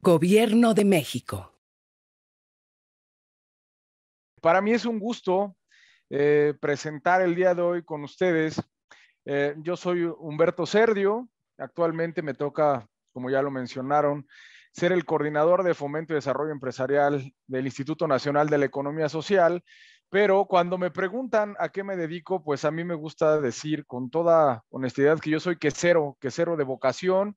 Gobierno de México. Para mí es un gusto eh, presentar el día de hoy con ustedes. Eh, yo soy Humberto Sergio. Actualmente me toca, como ya lo mencionaron, ser el coordinador de fomento y desarrollo empresarial del Instituto Nacional de la Economía Social. Pero cuando me preguntan a qué me dedico, pues a mí me gusta decir con toda honestidad que yo soy quesero, quesero de vocación,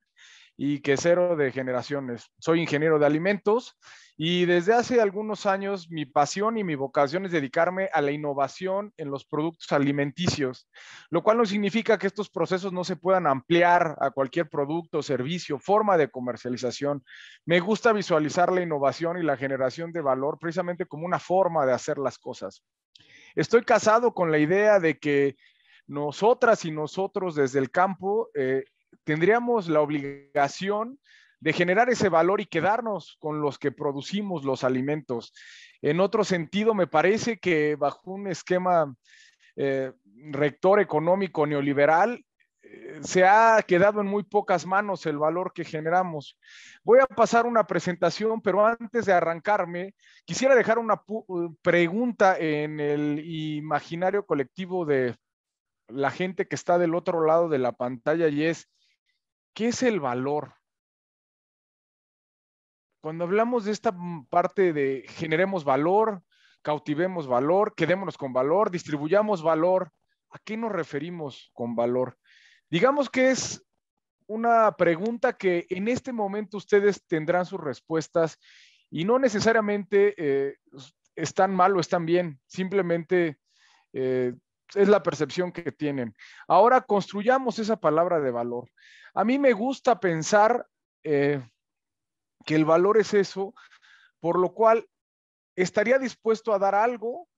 y que cero de generaciones. Soy ingeniero de alimentos y desde hace algunos años mi pasión y mi vocación es dedicarme a la innovación en los productos alimenticios, lo cual no significa que estos procesos no se puedan ampliar a cualquier producto, servicio, forma de comercialización. Me gusta visualizar la innovación y la generación de valor precisamente como una forma de hacer las cosas. Estoy casado con la idea de que nosotras y nosotros desde el campo eh, tendríamos la obligación de generar ese valor y quedarnos con los que producimos los alimentos. En otro sentido, me parece que bajo un esquema eh, rector económico neoliberal, eh, se ha quedado en muy pocas manos el valor que generamos. Voy a pasar una presentación, pero antes de arrancarme, quisiera dejar una uh, pregunta en el imaginario colectivo de la gente que está del otro lado de la pantalla y es, ¿Qué es el valor? Cuando hablamos de esta parte de generemos valor, cautivemos valor, quedémonos con valor, distribuyamos valor, ¿a qué nos referimos con valor? Digamos que es una pregunta que en este momento ustedes tendrán sus respuestas y no necesariamente eh, están mal o están bien, simplemente eh, es la percepción que tienen. Ahora construyamos esa palabra de valor. A mí me gusta pensar eh, que el valor es eso, por lo cual estaría dispuesto a dar algo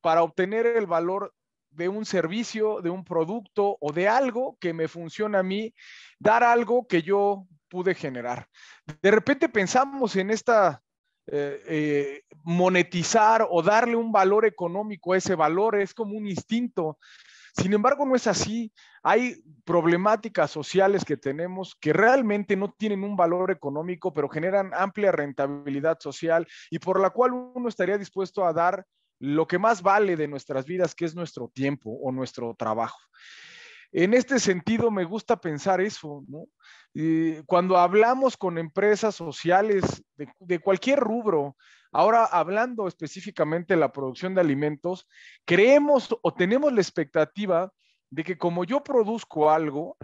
para obtener el valor de un servicio, de un producto o de algo que me funciona a mí, dar algo que yo pude generar. De repente pensamos en esta eh, eh, monetizar o darle un valor económico a ese valor, es como un instinto. Sin embargo, no es así. Hay problemáticas sociales que tenemos que realmente no tienen un valor económico, pero generan amplia rentabilidad social y por la cual uno estaría dispuesto a dar lo que más vale de nuestras vidas, que es nuestro tiempo o nuestro trabajo. En este sentido, me gusta pensar eso, ¿no? Eh, cuando hablamos con empresas sociales de, de cualquier rubro, ahora hablando específicamente de la producción de alimentos, creemos o tenemos la expectativa de que como yo produzco algo,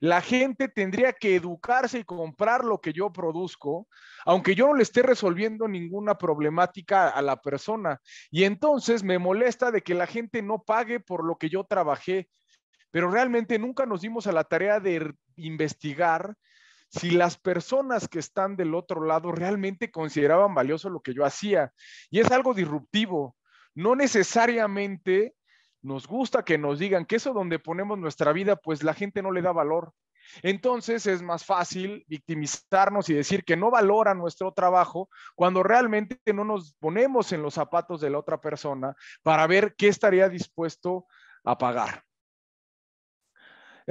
la gente tendría que educarse y comprar lo que yo produzco, aunque yo no le esté resolviendo ninguna problemática a la persona. Y entonces me molesta de que la gente no pague por lo que yo trabajé pero realmente nunca nos dimos a la tarea de investigar si las personas que están del otro lado realmente consideraban valioso lo que yo hacía. Y es algo disruptivo. No necesariamente nos gusta que nos digan que eso donde ponemos nuestra vida, pues la gente no le da valor. Entonces es más fácil victimizarnos y decir que no valora nuestro trabajo cuando realmente no nos ponemos en los zapatos de la otra persona para ver qué estaría dispuesto a pagar.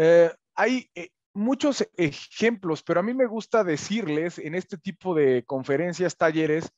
Eh, hay eh, muchos ejemplos, pero a mí me gusta decirles en este tipo de conferencias, talleres,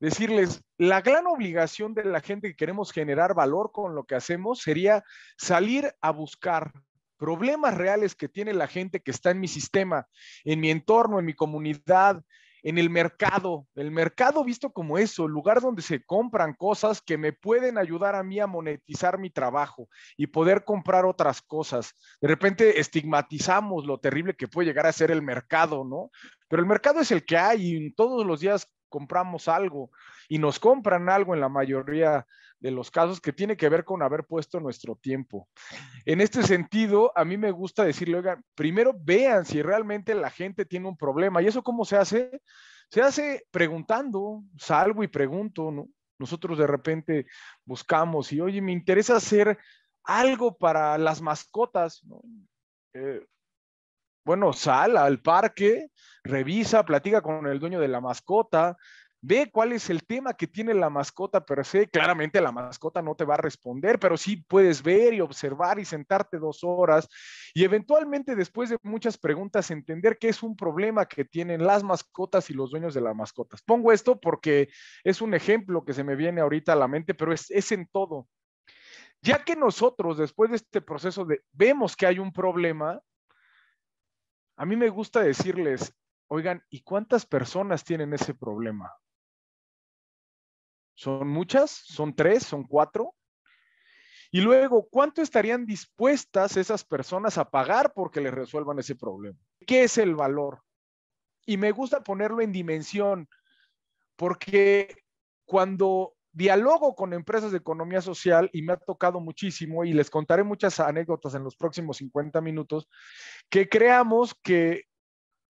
decirles, la gran obligación de la gente que queremos generar valor con lo que hacemos sería salir a buscar problemas reales que tiene la gente que está en mi sistema, en mi entorno, en mi comunidad, en el mercado, el mercado visto como eso, el lugar donde se compran cosas que me pueden ayudar a mí a monetizar mi trabajo y poder comprar otras cosas. De repente estigmatizamos lo terrible que puede llegar a ser el mercado, ¿no? Pero el mercado es el que hay y todos los días compramos algo y nos compran algo en la mayoría de los casos que tiene que ver con haber puesto nuestro tiempo. En este sentido, a mí me gusta decirle, oigan, primero vean si realmente la gente tiene un problema. ¿Y eso cómo se hace? Se hace preguntando, salgo y pregunto, ¿no? Nosotros de repente buscamos y, oye, me interesa hacer algo para las mascotas, eh, bueno, sal al parque, revisa, platica con el dueño de la mascota, ve cuál es el tema que tiene la mascota per se. Claramente la mascota no te va a responder, pero sí puedes ver y observar y sentarte dos horas y eventualmente después de muchas preguntas entender qué es un problema que tienen las mascotas y los dueños de las mascotas. Pongo esto porque es un ejemplo que se me viene ahorita a la mente, pero es, es en todo. Ya que nosotros después de este proceso de, vemos que hay un problema, a mí me gusta decirles, oigan, ¿y cuántas personas tienen ese problema? ¿Son muchas? ¿Son tres? ¿Son cuatro? Y luego, ¿cuánto estarían dispuestas esas personas a pagar porque les resuelvan ese problema? ¿Qué es el valor? Y me gusta ponerlo en dimensión, porque cuando dialogo con empresas de economía social y me ha tocado muchísimo y les contaré muchas anécdotas en los próximos 50 minutos, que creamos que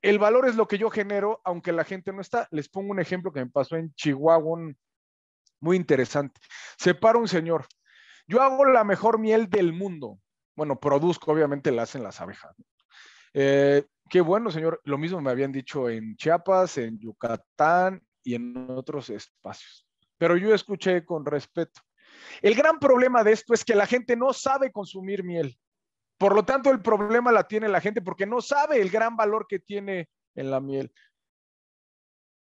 el valor es lo que yo genero, aunque la gente no está. Les pongo un ejemplo que me pasó en Chihuahua, muy interesante. Se para un señor. Yo hago la mejor miel del mundo. Bueno, produzco, obviamente la hacen las abejas. Eh, qué bueno, señor. Lo mismo me habían dicho en Chiapas, en Yucatán y en otros espacios. Pero yo escuché con respeto. El gran problema de esto es que la gente no sabe consumir miel. Por lo tanto, el problema la tiene la gente porque no sabe el gran valor que tiene en la miel.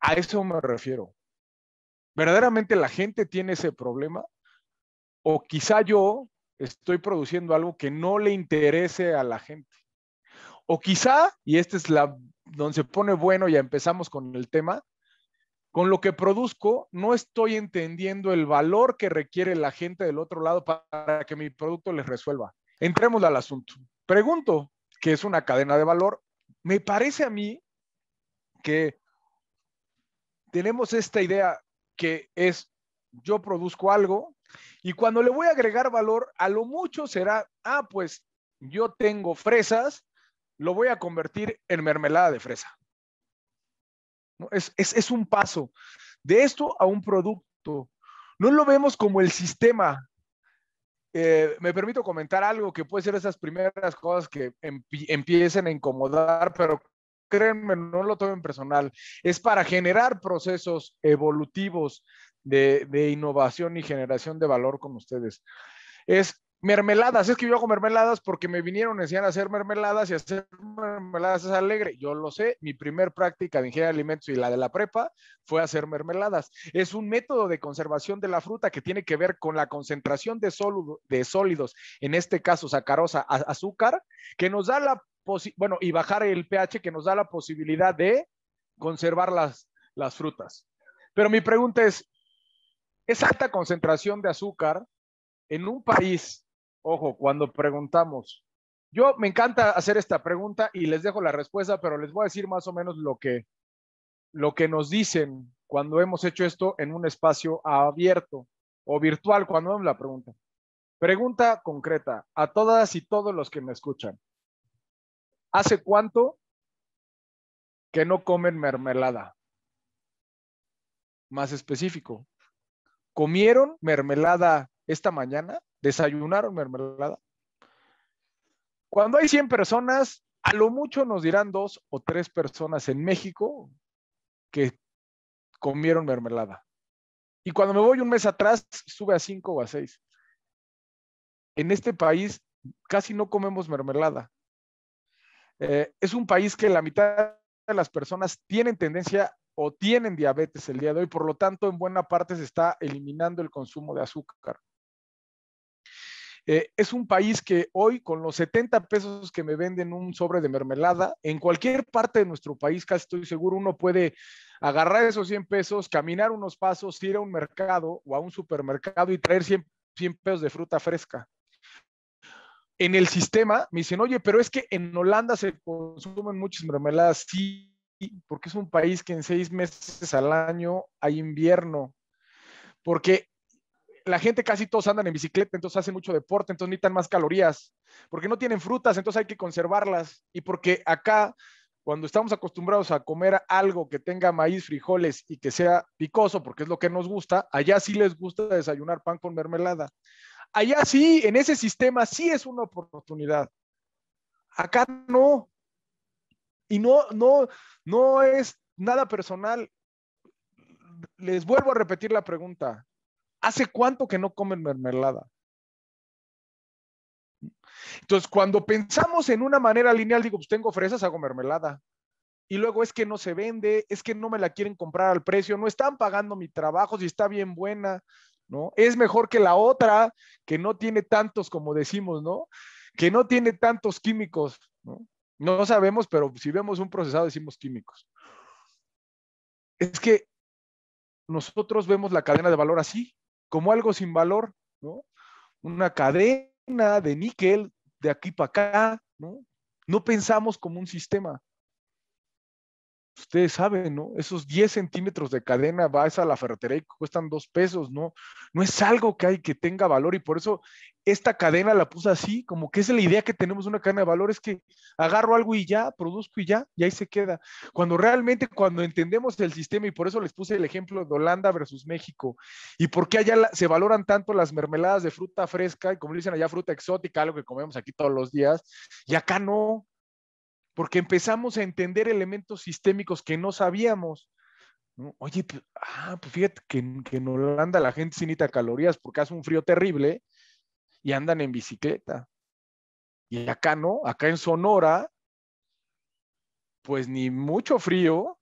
A eso me refiero. ¿verdaderamente la gente tiene ese problema? O quizá yo estoy produciendo algo que no le interese a la gente. O quizá, y esta es la donde se pone bueno, ya empezamos con el tema, con lo que produzco no estoy entendiendo el valor que requiere la gente del otro lado para que mi producto les resuelva. Entremos al asunto. Pregunto, ¿qué es una cadena de valor, me parece a mí que tenemos esta idea que es yo produzco algo y cuando le voy a agregar valor, a lo mucho será, ah, pues yo tengo fresas, lo voy a convertir en mermelada de fresa. Es, un paso de esto a un producto. No lo vemos como el sistema, eh, me permito comentar algo que puede ser esas primeras cosas que empiecen a incomodar, pero créanme, no lo tomen personal, es para generar procesos evolutivos de, innovación y generación de valor con ustedes. Es mermeladas, es que yo hago mermeladas porque me vinieron, decían a hacer mermeladas y hacer mermeladas es alegre. Yo lo sé, mi primer práctica de ingeniería de alimentos y la de la prepa fue hacer mermeladas. Es un método de conservación de la fruta que tiene que ver con la concentración de, de sólidos en este caso sacarosa, azúcar, que nos da la bueno, y bajar el pH que nos da la posibilidad de conservar las, las frutas. Pero mi pregunta es, esa alta concentración de azúcar en un país, ojo, cuando preguntamos, yo me encanta hacer esta pregunta y les dejo la respuesta, pero les voy a decir más o menos lo que, lo que nos dicen cuando hemos hecho esto en un espacio abierto o virtual, cuando vemos la pregunta. Pregunta concreta a todas y todos los que me escuchan. ¿Hace cuánto que no comen mermelada? Más específico, ¿comieron mermelada esta mañana? ¿Desayunaron mermelada? Cuando hay 100 personas, a lo mucho nos dirán dos o tres personas en México que comieron mermelada. Y cuando me voy un mes atrás, sube a cinco o a seis. En este país casi no comemos mermelada. Eh, es un país que la mitad de las personas tienen tendencia o tienen diabetes el día de hoy, por lo tanto, en buena parte se está eliminando el consumo de azúcar. Eh, es un país que hoy, con los 70 pesos que me venden un sobre de mermelada, en cualquier parte de nuestro país, casi estoy seguro, uno puede agarrar esos 100 pesos, caminar unos pasos, ir a un mercado o a un supermercado y traer 100 pesos de fruta fresca en el sistema me dicen, oye, pero es que en Holanda se consumen muchas mermeladas, sí, porque es un país que en seis meses al año hay invierno, porque la gente casi todos andan en bicicleta, entonces hacen mucho deporte, entonces necesitan más calorías, porque no tienen frutas, entonces hay que conservarlas, y porque acá, cuando estamos acostumbrados a comer algo que tenga maíz, frijoles y que sea picoso, porque es lo que nos gusta, allá sí les gusta desayunar pan con mermelada. Allá sí, en ese sistema sí es una oportunidad. Acá no. Y no, no, no es nada personal. Les vuelvo a repetir la pregunta. ¿Hace cuánto que no comen mermelada? Entonces, cuando pensamos en una manera lineal, digo, pues tengo fresas, hago mermelada. Y luego es que no se vende, es que no me la quieren comprar al precio, no están pagando mi trabajo, si está bien buena, ¿no? Es mejor que la otra, que no tiene tantos, como decimos, ¿no? Que no tiene tantos químicos, ¿no? No sabemos, pero si vemos un procesado decimos químicos. Es que nosotros vemos la cadena de valor así, como algo sin valor, ¿no? Una cadena de níquel de aquí para acá, ¿no? No pensamos como un sistema ustedes saben, ¿no? Esos 10 centímetros de cadena vas a la ferretería y cuestan dos pesos, ¿no? No es algo que hay que tenga valor y por eso esta cadena la puse así, como que es la idea que tenemos una cadena de valor, es que agarro algo y ya, produzco y ya, y ahí se queda. Cuando realmente, cuando entendemos el sistema, y por eso les puse el ejemplo de Holanda versus México, y por qué allá se valoran tanto las mermeladas de fruta fresca, y como dicen allá, fruta exótica, algo que comemos aquí todos los días, y acá no, porque empezamos a entender elementos sistémicos que no sabíamos. Oye, pues, ah, pues fíjate que, no en Holanda la gente sin necesita calorías porque hace un frío terrible y andan en bicicleta. Y acá no, acá en Sonora, pues ni mucho frío,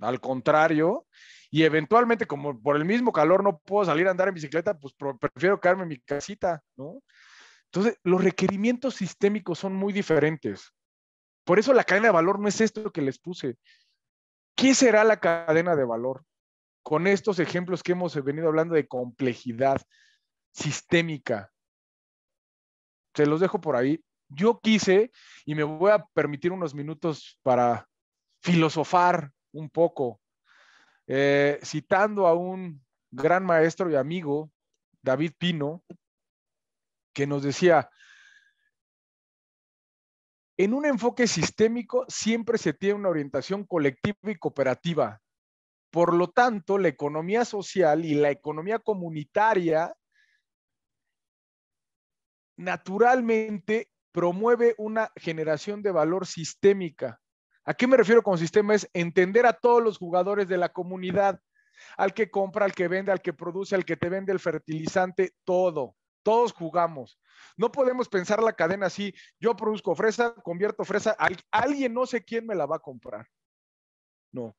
al contrario, y eventualmente como por el mismo calor no puedo salir a andar en bicicleta, pues prefiero quedarme en mi casita, ¿no? Entonces, los requerimientos sistémicos son muy diferentes. Por eso la cadena de valor no es esto que les puse. ¿Qué será la cadena de valor? Con estos ejemplos que hemos venido hablando de complejidad sistémica. Se los dejo por ahí. Yo quise, y me voy a permitir unos minutos para filosofar un poco, eh, citando a un gran maestro y amigo, David Pino, que nos decía, en un enfoque sistémico siempre se tiene una orientación colectiva y cooperativa. Por lo tanto, la economía social y la economía comunitaria naturalmente promueve una generación de valor sistémica. ¿A qué me refiero con sistema? Es entender a todos los jugadores de la comunidad, al que compra, al que vende, al que produce, al que te vende el fertilizante, todo. Todos jugamos. No podemos pensar la cadena así. Yo produzco fresa, convierto fresa, alguien no sé quién me la va a comprar. No.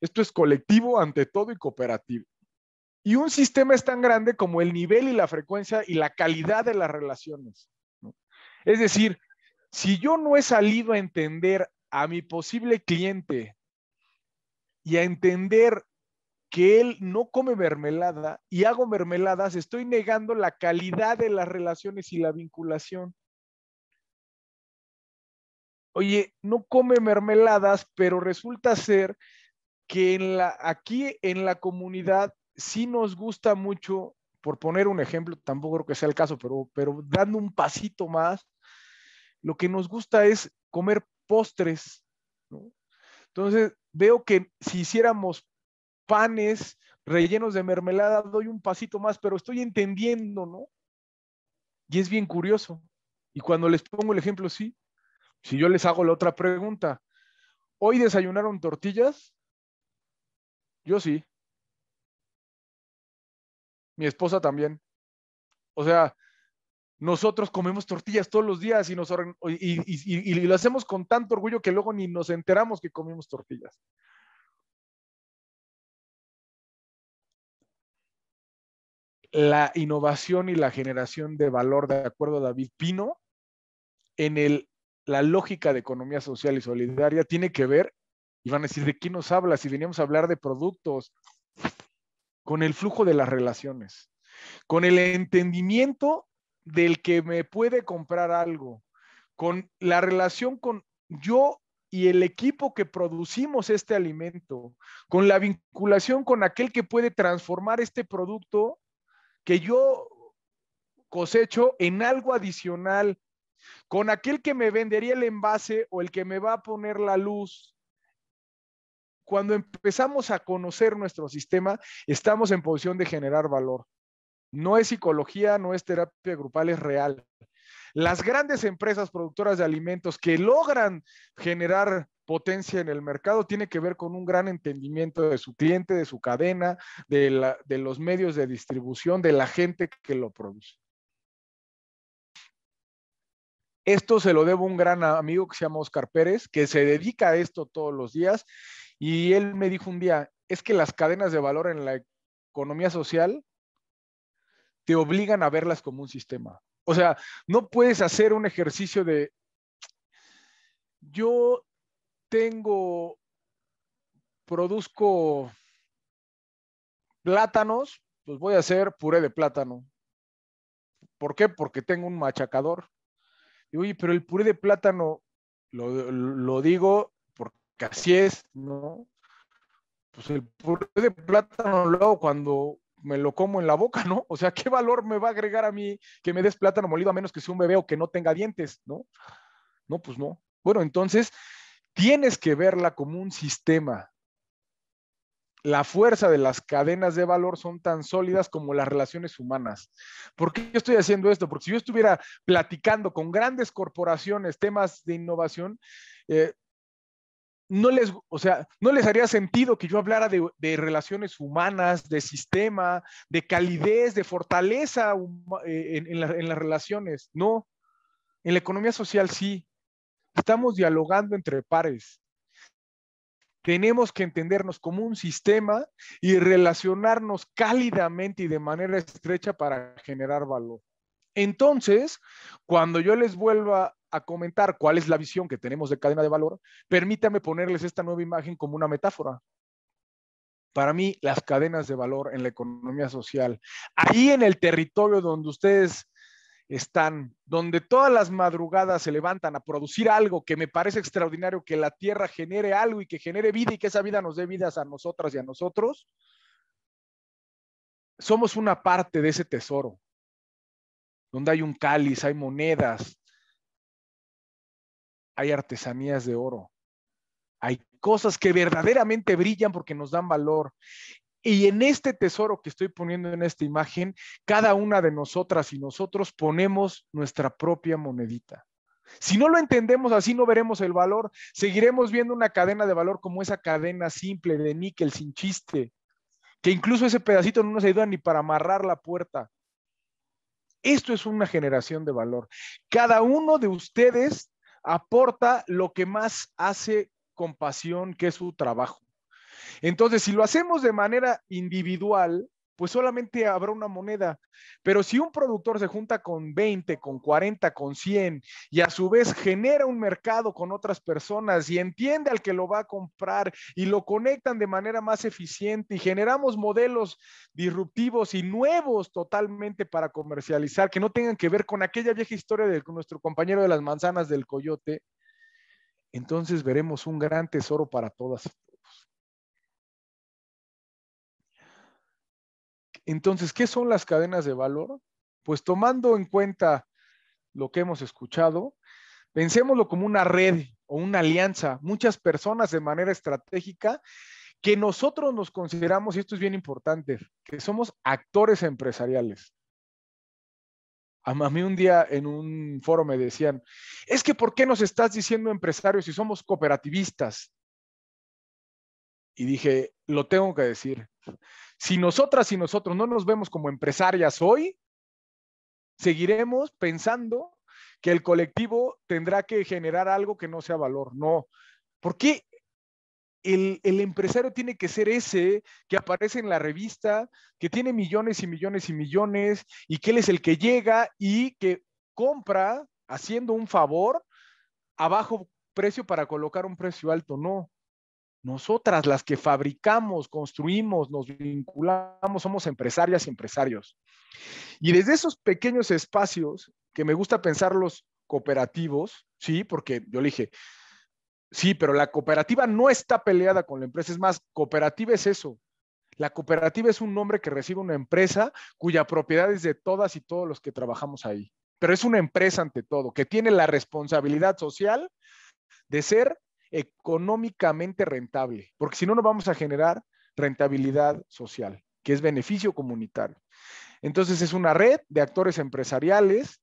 Esto es colectivo ante todo y cooperativo. Y un sistema es tan grande como el nivel y la frecuencia y la calidad de las relaciones. Es decir, si yo no he salido a entender a mi posible cliente y a entender que él no come mermelada y hago mermeladas, estoy negando la calidad de las relaciones y la vinculación. Oye, no come mermeladas, pero resulta ser que en la, aquí en la comunidad sí nos gusta mucho, por poner un ejemplo, tampoco creo que sea el caso, pero, pero dando un pasito más, lo que nos gusta es comer postres. Entonces, veo que si hiciéramos panes rellenos de mermelada, doy un pasito más, pero estoy entendiendo, ¿no? Y es bien curioso. Y cuando les pongo el ejemplo, sí. Si yo les hago la otra pregunta, ¿hoy desayunaron tortillas? Yo sí. Mi esposa también. O sea, nosotros comemos tortillas todos los días y, nos, y, lo hacemos con tanto orgullo que luego ni nos enteramos que comimos tortillas. la innovación y la generación de valor, de acuerdo a David Pino, en el, la lógica de economía social y solidaria tiene que ver, y van a decir, ¿de qué nos habla? Si veníamos a hablar de productos, con el flujo de las relaciones, con el entendimiento del que me puede comprar algo, con la relación con yo y el equipo que producimos este alimento, con la vinculación con aquel que puede transformar este producto que yo cosecho en algo adicional con aquel que me vendería el envase o el que me va a poner la luz. Cuando empezamos a conocer nuestro sistema, estamos en posición de generar valor. No es psicología, no es terapia grupal, es real. Las grandes empresas productoras de alimentos que logran generar potencia en el mercado tiene que ver con un gran entendimiento de su cliente, de su cadena, de, los medios de distribución, de la gente que lo produce. Esto se lo debo a un gran amigo que se llama Oscar Pérez, que se dedica a esto todos los días. Y él me dijo un día, es que las cadenas de valor en la economía social te obligan a verlas como un sistema. O sea, no puedes hacer un ejercicio de, yo tengo, produzco plátanos, pues voy a hacer puré de plátano. ¿Por qué? Porque tengo un machacador. Y oye, pero el puré de plátano, lo, lo digo porque así es, ¿no? Pues el puré de plátano lo hago cuando me lo como en la boca, ¿no? O sea, ¿qué valor me va a agregar a mí que me des plátano molido a menos que sea un bebé o que no tenga dientes, ¿no? No, pues no. Bueno, entonces Tienes que verla como un sistema. La fuerza de las cadenas de valor son tan sólidas como las relaciones humanas. ¿Por qué estoy haciendo esto? Porque si yo estuviera platicando con grandes corporaciones temas de innovación, eh, no les, o sea, no les haría sentido que yo hablara de, relaciones humanas, de sistema, de calidez, de fortaleza eh, en las relaciones. No. En la economía social sí. Estamos dialogando entre pares. Tenemos que entendernos como un sistema y relacionarnos cálidamente y de manera estrecha para generar valor. Entonces, cuando yo les vuelva a comentar cuál es la visión que tenemos de cadena de valor, permítame ponerles esta nueva imagen como una metáfora. Para mí, las cadenas de valor en la economía social, ahí en el territorio donde ustedes están, donde todas las madrugadas se levantan a producir algo que me parece extraordinario, que la tierra genere algo y que genere vida y que esa vida nos dé vidas a nosotras y a nosotros, somos una parte de ese tesoro, donde hay un cáliz, hay monedas, hay artesanías de oro, hay cosas que verdaderamente brillan porque nos dan valor. Y en este tesoro que estoy poniendo en esta imagen, cada una de nosotras y nosotros ponemos nuestra propia monedita. Si no lo entendemos así, no veremos el valor. Seguiremos viendo una cadena de valor como esa cadena simple de níquel sin chiste, que incluso ese pedacito no nos ayuda ni para amarrar la puerta. Esto es una generación de valor. Cada uno de ustedes aporta lo que más hace compasión, que es su trabajo. Entonces, si lo hacemos de manera individual, pues solamente habrá una moneda. Pero si un productor se junta con 20, con 40, con 100 y a su vez genera un mercado con otras personas y entiende al que lo va a comprar y lo conectan de manera más eficiente y generamos modelos disruptivos y nuevos totalmente para comercializar que no tengan que ver con aquella vieja historia de nuestro compañero de las manzanas del coyote, entonces veremos un gran tesoro para todas Entonces, ¿qué son las cadenas de valor? Pues tomando en cuenta lo que hemos escuchado, pensémoslo como una red o una alianza, muchas personas de manera estratégica que nosotros nos consideramos, y esto es bien importante, que somos actores empresariales. A mí un día en un foro me decían, es que ¿por qué nos estás diciendo empresarios si somos cooperativistas? y dije, lo tengo que decir. Si nosotras y nosotros no nos vemos como empresarias hoy, seguiremos pensando que el colectivo tendrá que generar algo que no sea valor. No. ¿Por qué el, el, empresario tiene que ser ese que aparece en la revista, que tiene millones y millones y millones, y que él es el que llega y que compra haciendo un favor a bajo precio para colocar un precio alto? No. Nosotras las que fabricamos, construimos, nos vinculamos, somos empresarias y empresarios. Y desde esos pequeños espacios, que me gusta pensar los cooperativos, sí, porque yo le dije, sí, pero la cooperativa no está peleada con la empresa, es más, cooperativa es eso. La cooperativa es un nombre que recibe una empresa cuya propiedad es de todas y todos los que trabajamos ahí. Pero es una empresa ante todo, que tiene la responsabilidad social de ser económicamente rentable, porque si no, no vamos a generar rentabilidad social, que es beneficio comunitario. Entonces es una red de actores empresariales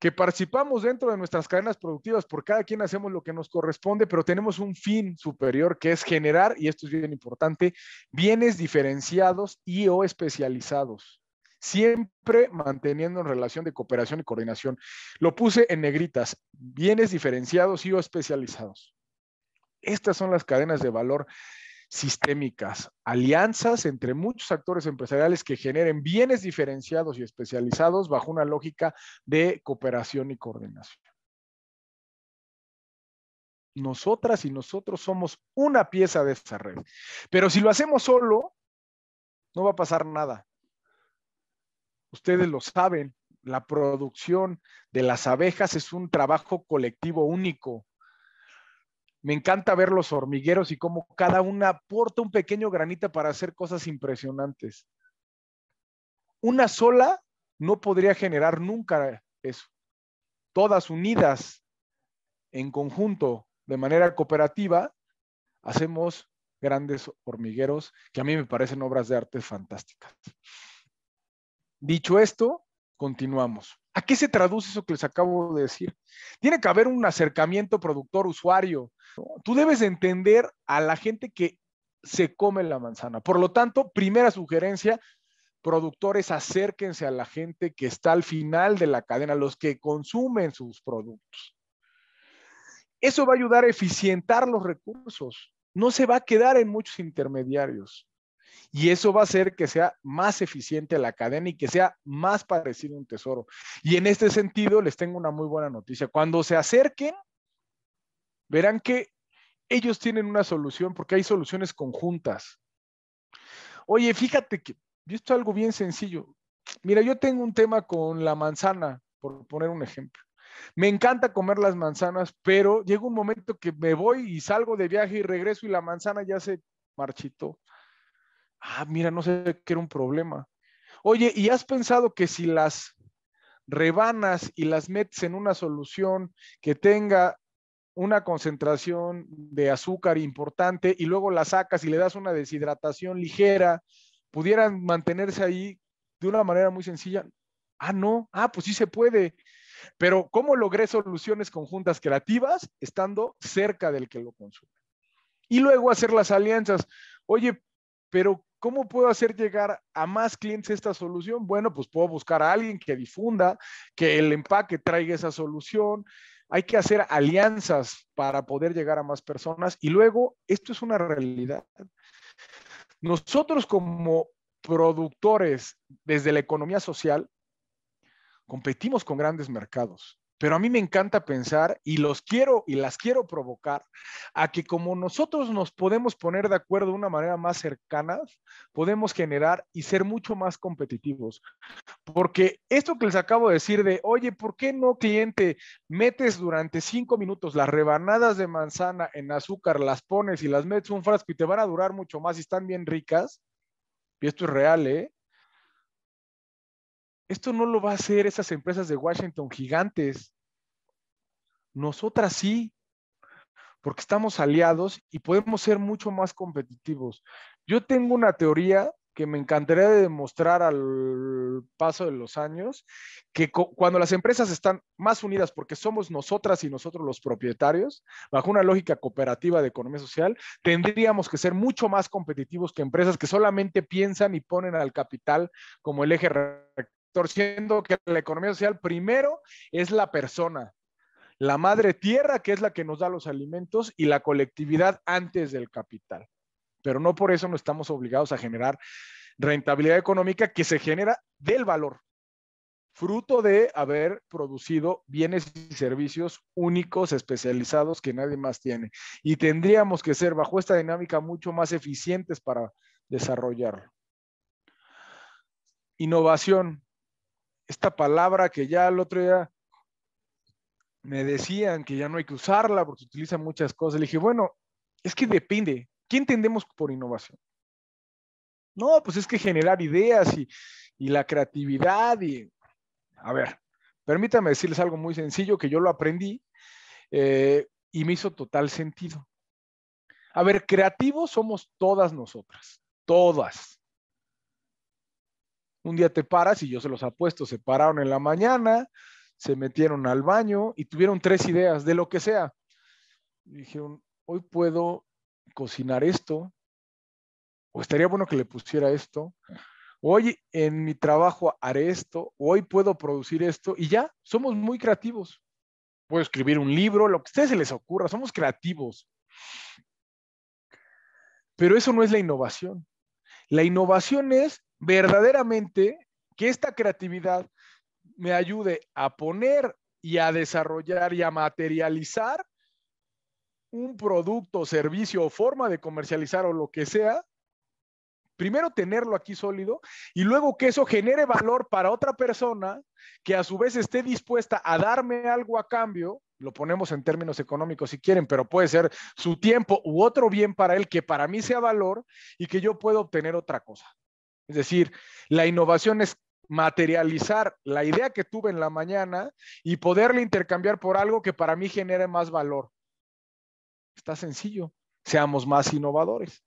que participamos dentro de nuestras cadenas productivas, por cada quien hacemos lo que nos corresponde, pero tenemos un fin superior que es generar, y esto es bien importante, bienes diferenciados y o especializados siempre manteniendo en relación de cooperación y coordinación. Lo puse en negritas, bienes diferenciados y especializados. Estas son las cadenas de valor sistémicas, alianzas entre muchos actores empresariales que generen bienes diferenciados y especializados bajo una lógica de cooperación y coordinación. Nosotras y nosotros somos una pieza de esta red, pero si lo hacemos solo, no va a pasar nada ustedes lo saben, la producción de las abejas es un trabajo colectivo único. Me encanta ver los hormigueros y cómo cada una aporta un pequeño granito para hacer cosas impresionantes. Una sola no podría generar nunca eso. Todas unidas en conjunto, de manera cooperativa, hacemos grandes hormigueros que a mí me parecen obras de arte fantásticas. Dicho esto, continuamos. ¿A qué se traduce eso que les acabo de decir? Tiene que haber un acercamiento productor-usuario. Tú debes entender a la gente que se come la manzana. Por lo tanto, primera sugerencia, productores, acérquense a la gente que está al final de la cadena, los que consumen sus productos. Eso va a ayudar a eficientar los recursos. No se va a quedar en muchos intermediarios. Y eso va a hacer que sea más eficiente la cadena y que sea más parecido a un tesoro. Y en este sentido, les tengo una muy buena noticia. Cuando se acerquen, verán que ellos tienen una solución porque hay soluciones conjuntas. Oye, fíjate que, esto es algo bien sencillo. Mira, yo tengo un tema con la manzana, por poner un ejemplo. Me encanta comer las manzanas, pero llega un momento que me voy y salgo de viaje y regreso y la manzana ya se marchitó. Ah, mira, no sé qué era un problema. Oye, ¿y has pensado que si las rebanas y las metes en una solución que tenga una concentración de azúcar importante y luego la sacas y le das una deshidratación ligera, pudieran mantenerse ahí de una manera muy sencilla? Ah, no, ah, pues sí se puede. Pero ¿cómo logré soluciones conjuntas creativas? Estando cerca del que lo consume. Y luego hacer las alianzas. Oye, pero ¿Cómo puedo hacer llegar a más clientes esta solución? Bueno, pues puedo buscar a alguien que difunda, que el empaque traiga esa solución. Hay que hacer alianzas para poder llegar a más personas. Y luego, esto es una realidad. Nosotros como productores desde la economía social competimos con grandes mercados pero a mí me encanta pensar y los quiero y las quiero provocar a que como nosotros nos podemos poner de acuerdo de una manera más cercana, podemos generar y ser mucho más competitivos. Porque esto que les acabo de decir de, oye, ¿por qué no cliente metes durante cinco minutos las rebanadas de manzana en azúcar, las pones y las metes un frasco y te van a durar mucho más y están bien ricas? Y esto es real, ¿eh? Esto no lo va a hacer esas empresas de Washington gigantes. Nosotras sí, porque estamos aliados y podemos ser mucho más competitivos. Yo tengo una teoría que me encantaría demostrar al paso de los años, que cuando las empresas están más unidas, porque somos nosotras y nosotros los propietarios, bajo una lógica cooperativa de economía social, tendríamos que ser mucho más competitivos que empresas que solamente piensan y ponen al capital como el eje torciendo que la economía social primero es la persona, la madre tierra, que es la que nos da los alimentos, y la colectividad antes del capital. Pero no por eso no estamos obligados a generar rentabilidad económica que se genera del valor, fruto de haber producido bienes y servicios únicos, especializados que nadie más tiene. Y tendríamos que ser, bajo esta dinámica, mucho más eficientes para desarrollarlo. Innovación esta palabra que ya el otro día me decían que ya no hay que usarla porque utiliza muchas cosas. Le dije, bueno, es que depende. ¿Qué entendemos por innovación? No, pues es que generar ideas y, la creatividad y... A ver, permítame decirles algo muy sencillo que yo lo aprendí eh, y me hizo total sentido. A ver, creativos somos todas nosotras, todas. Un día te paras y yo se los apuesto, se pararon en la mañana, se metieron al baño y tuvieron tres ideas de lo que sea. dijeron, hoy puedo cocinar esto, o estaría bueno que le pusiera esto, hoy en mi trabajo haré esto, hoy puedo producir esto, y ya, somos muy creativos. Puedo escribir un libro, lo que a ustedes se les ocurra, somos creativos. Pero eso no es la innovación. La innovación es verdaderamente que esta creatividad me ayude a poner y a desarrollar y a materializar un producto, servicio o forma de comercializar o lo que sea, primero tenerlo aquí sólido y luego que eso genere valor para otra persona que a su vez esté dispuesta a darme algo a cambio, lo ponemos en términos económicos si quieren, pero puede ser su tiempo u otro bien para él que para mí sea valor y que yo pueda obtener otra cosa. Es decir, la innovación es materializar la idea que tuve en la mañana y poderla intercambiar por algo que para mí genere más valor. Está sencillo. Seamos más innovadores.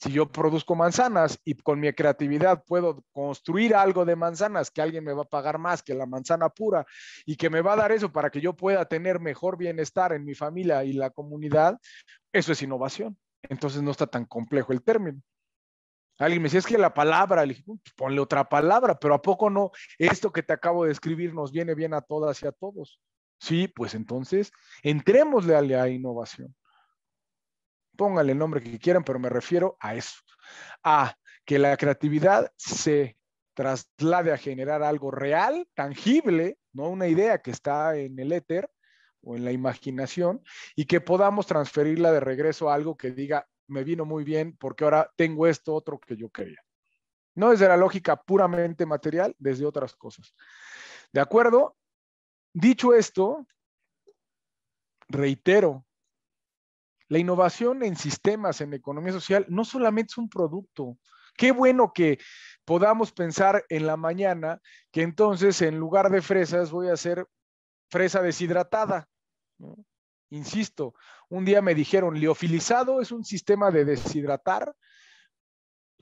Si yo produzco manzanas y con mi creatividad puedo construir algo de manzanas que alguien me va a pagar más que la manzana pura y que me va a dar eso para que yo pueda tener mejor bienestar en mi familia y la comunidad, eso es innovación. Entonces no está tan complejo el término. Alguien me decía, es que la palabra, le dije, pues ponle otra palabra, pero ¿a poco no? Esto que te acabo de escribir nos viene bien a todas y a todos. Sí, pues entonces, entrémosle a la innovación. Póngale el nombre que quieran, pero me refiero a eso, a que la creatividad se traslade a generar algo real, tangible, no una idea que está en el éter o en la imaginación, y que podamos transferirla de regreso a algo que diga, me vino muy bien porque ahora tengo esto otro que yo quería. No desde la lógica puramente material, desde otras cosas. ¿De acuerdo? Dicho esto, reitero, la innovación en sistemas, en economía social, no solamente es un producto. Qué bueno que podamos pensar en la mañana que entonces en lugar de fresas voy a hacer fresa deshidratada. Insisto, un día me dijeron, liofilizado es un sistema de deshidratar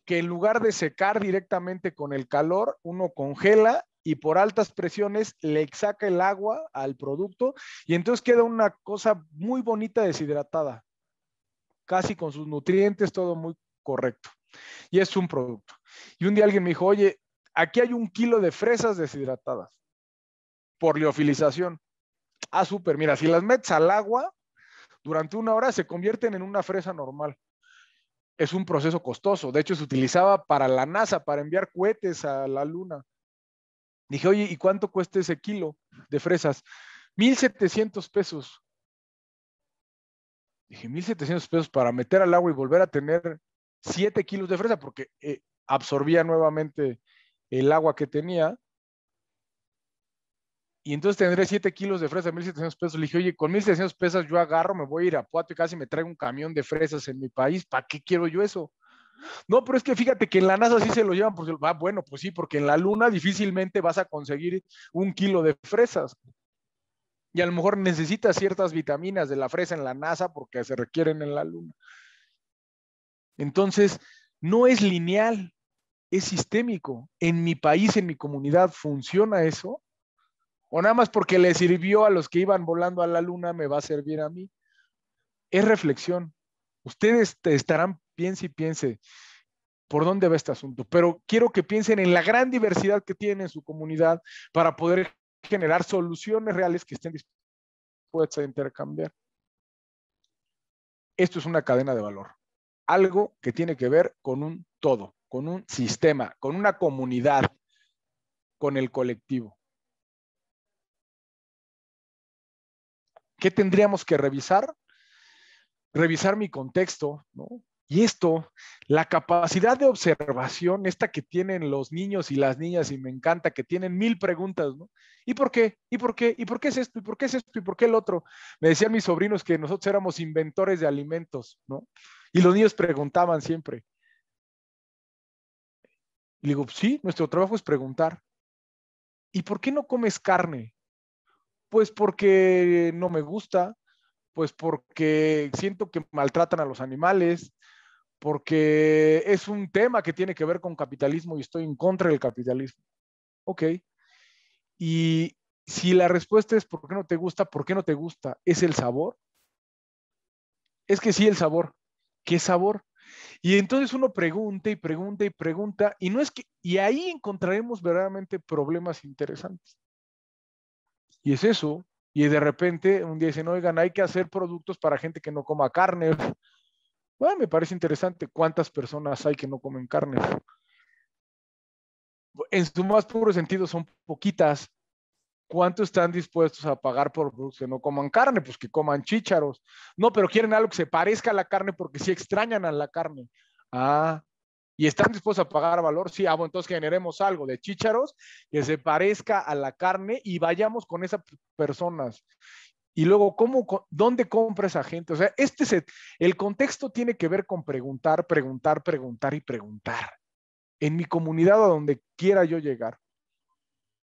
que en lugar de secar directamente con el calor, uno congela y por altas presiones le saca el agua al producto y entonces queda una cosa muy bonita deshidratada, casi con sus nutrientes, todo muy correcto. Y es un producto. Y un día alguien me dijo, oye, aquí hay un kilo de fresas deshidratadas por liofilización. Ah, súper, mira, si las metes al agua, durante una hora se convierten en una fresa normal. Es un proceso costoso. De hecho, se utilizaba para la NASA, para enviar cohetes a la Luna. Dije, oye, ¿y cuánto cuesta ese kilo de fresas? 1.700 pesos. Dije, 1.700 pesos para meter al agua y volver a tener 7 kilos de fresa, porque eh, absorbía nuevamente el agua que tenía y entonces tendré 7 kilos de fresa, 1.700 pesos. Le dije, oye, con 1.700 pesos yo agarro, me voy a ir a Puato y casi me traigo un camión de fresas en mi país. ¿Para qué quiero yo eso? No, pero es que fíjate que en la NASA sí se lo llevan, porque, ah, bueno, pues sí, porque en la Luna difícilmente vas a conseguir un kilo de fresas. Y a lo mejor necesitas ciertas vitaminas de la fresa en la NASA porque se requieren en la Luna. Entonces, no es lineal, es sistémico. En mi país, en mi comunidad, funciona eso o nada más porque le sirvió a los que iban volando a la luna, me va a servir a mí. Es reflexión. Ustedes estarán, piense y piense, por dónde va este asunto, pero quiero que piensen en la gran diversidad que tiene su comunidad para poder generar soluciones reales que estén dispuestas a intercambiar. Esto es una cadena de valor, algo que tiene que ver con un todo, con un sistema, con una comunidad, con el colectivo. ¿Qué tendríamos que revisar? Revisar mi contexto, ¿no? Y esto, la capacidad de observación, esta que tienen los niños y las niñas, y me encanta, que tienen mil preguntas, ¿no? ¿Y por qué? ¿Y por qué? ¿Y por qué es esto? ¿Y por qué es esto? ¿Y por qué el otro? Me decían mis sobrinos que nosotros éramos inventores de alimentos, ¿no? Y los niños preguntaban siempre. Y digo, sí, nuestro trabajo es preguntar. ¿Y por qué no comes carne? Pues porque no me gusta, pues porque siento que maltratan a los animales, porque es un tema que tiene que ver con capitalismo y estoy en contra del capitalismo. Ok. Y si la respuesta es ¿por qué no te gusta? ¿Por qué no te gusta? ¿Es el sabor? Es que sí, el sabor. ¿Qué sabor? Y entonces uno pregunta y pregunta y pregunta, y no es que, y ahí encontraremos verdaderamente problemas interesantes. Y es eso. Y de repente un día dicen, oigan, hay que hacer productos para gente que no coma carne. Bueno, me parece interesante cuántas personas hay que no comen carne. En su más puro sentido son poquitas. ¿Cuánto están dispuestos a pagar por productos que no coman carne? Pues que coman chícharos. No, pero quieren algo que se parezca a la carne porque sí extrañan a la carne. Ah, y están dispuestos a pagar valor, sí, ah, bueno, entonces generemos algo de chícharos que se parezca a la carne y vayamos con esas personas. Y luego, ¿cómo, ¿dónde compra esa gente? O sea, este set, el contexto tiene que ver con preguntar, preguntar, preguntar y preguntar. En mi comunidad, a donde quiera yo llegar.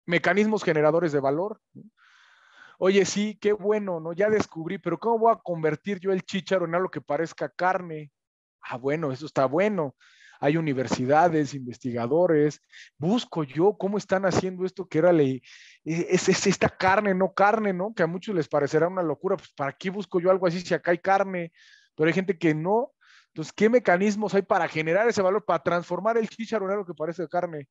Mecanismos generadores de valor. Oye, sí, qué bueno, ¿no? Ya descubrí, pero ¿cómo voy a convertir yo el chícharo en algo que parezca carne? Ah, bueno, eso está bueno hay universidades, investigadores, busco yo cómo están haciendo esto que era ley, eh, es, esta carne, no carne, ¿no? Que a muchos les parecerá una locura, pues ¿para qué busco yo algo así si acá hay carne? Pero hay gente que no. Entonces, ¿qué mecanismos hay para generar ese valor, para transformar el chícharo en algo que parece carne?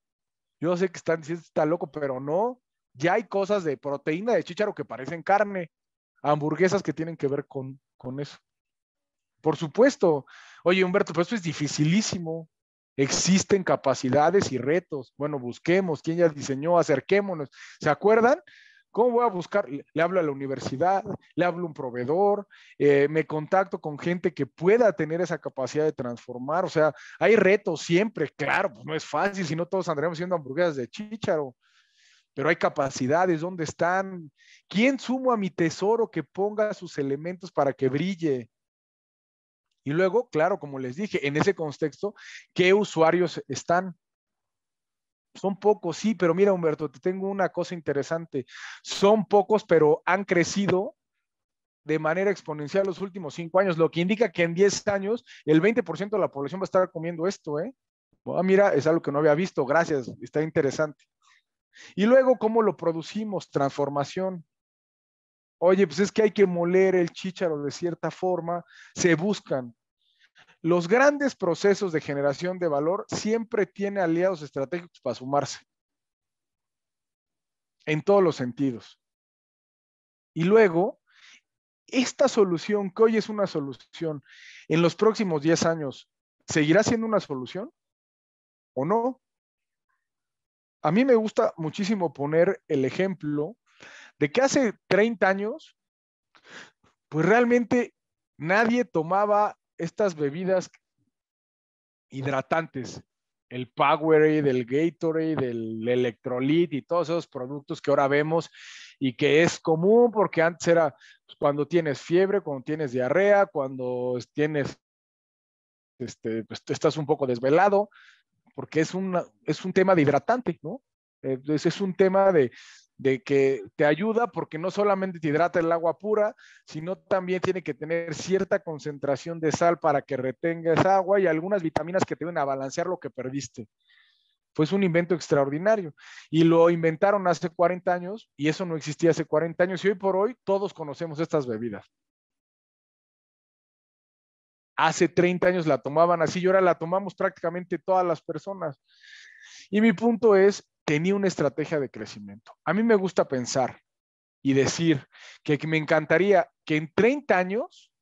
Yo sé que están diciendo está loco, pero no. Ya hay cosas de proteína de chícharo que parecen carne, hamburguesas que tienen que ver con, con eso. Por supuesto. Oye, Humberto, pues esto es dificilísimo. Existen capacidades y retos. Bueno, busquemos quién ya diseñó, acerquémonos. ¿Se acuerdan? ¿Cómo voy a buscar? Le hablo a la universidad, le hablo a un proveedor, eh, me contacto con gente que pueda tener esa capacidad de transformar. O sea, hay retos siempre, claro, pues, no es fácil, si no todos andaremos siendo hamburguesas de chícharo. Pero hay capacidades, ¿dónde están? ¿Quién sumo a mi tesoro que ponga sus elementos para que brille? Y luego, claro, como les dije, en ese contexto, ¿qué usuarios están? Son pocos, sí, pero mira, Humberto, te tengo una cosa interesante. Son pocos, pero han crecido de manera exponencial los últimos cinco años, lo que indica que en 10 años el 20% de la población va a estar comiendo esto, ¿eh? Ah, mira, es algo que no había visto, gracias, está interesante. Y luego, ¿cómo lo producimos? Transformación. Oye, pues es que hay que moler el chícharo de cierta forma. Se buscan. Los grandes procesos de generación de valor siempre tienen aliados estratégicos para sumarse. En todos los sentidos. Y luego, esta solución, que hoy es una solución, en los próximos 10 años, ¿seguirá siendo una solución o no? A mí me gusta muchísimo poner el ejemplo de que hace 30 años, pues realmente nadie tomaba estas bebidas hidratantes, el Powerade, el Gatorade, el Electrolit y todos esos productos que ahora vemos y que es común porque antes era pues, cuando tienes fiebre, cuando tienes diarrea, cuando tienes, este, pues, estás un poco desvelado, porque es, es un tema de hidratante, ¿no? Entonces eh, pues, es un tema de, de que te ayuda porque no solamente te hidrata el agua pura, sino también tiene que tener cierta concentración de sal para que retenga esa agua y algunas vitaminas que te ven a balancear lo que perdiste. Fue un invento extraordinario y lo inventaron hace 40 años y eso no existía hace 40 años y hoy por hoy todos conocemos estas bebidas. Hace 30 años la tomaban así y ahora la tomamos prácticamente todas las personas. Y mi punto es, tenía una estrategia de crecimiento. A mí me gusta pensar y decir que me encantaría que en 30 años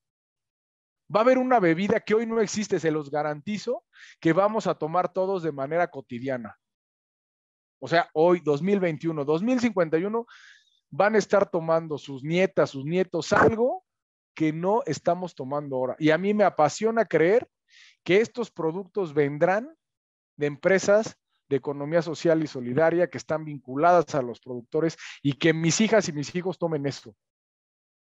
va a haber una bebida que hoy no existe, se los garantizo, que vamos a tomar todos de manera cotidiana. O sea, hoy, 2021, 2051, van a estar tomando sus nietas, sus nietos, algo que no estamos tomando ahora. Y a mí me apasiona creer que estos productos vendrán de empresas de economía social y solidaria que están vinculadas a los productores y que mis hijas y mis hijos tomen esto.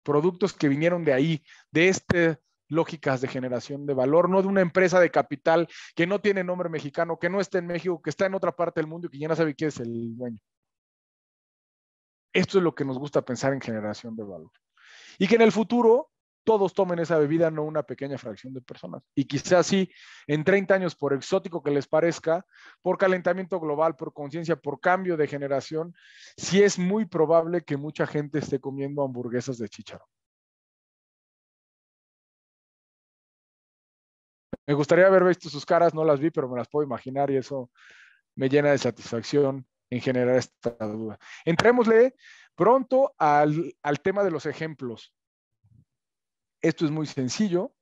Productos que vinieron de ahí, de este, lógicas de generación de valor, no de una empresa de capital que no tiene nombre mexicano, que no está en México, que está en otra parte del mundo y que ya no sabe quién es el dueño. Esto es lo que nos gusta pensar en generación de valor. Y que en el futuro todos tomen esa bebida, no una pequeña fracción de personas. Y quizás sí, en 30 años, por exótico que les parezca, por calentamiento global, por conciencia, por cambio de generación, sí es muy probable que mucha gente esté comiendo hamburguesas de chícharo. Me gustaría haber visto sus caras, no las vi, pero me las puedo imaginar y eso me llena de satisfacción en generar esta duda. Entrémosle pronto al tema de los ejemplos. Esto es muy sencillo.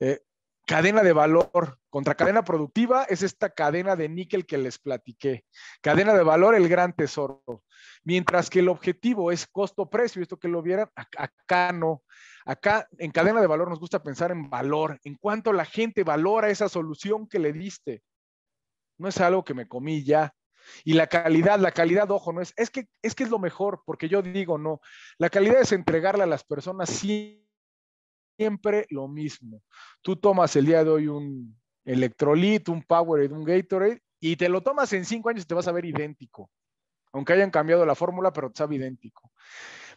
Eh, cadena de valor contra cadena productiva es esta cadena de níquel que les platiqué. Cadena de valor, el gran tesoro. Mientras que el objetivo es costo-precio, esto que lo vieran, acá no. Acá en cadena de valor nos gusta pensar en valor, en cuánto la gente valora esa solución que le diste. No es algo que me comí ya, y la calidad, la calidad, ojo, no es, es que es que es lo mejor, porque yo digo, no, la calidad es entregarle a las personas siempre lo mismo. Tú tomas el día de hoy un electrolito un Powerade, un Gatorade, y te lo tomas en cinco años y te vas a ver idéntico. Aunque hayan cambiado la fórmula, pero te sabe idéntico.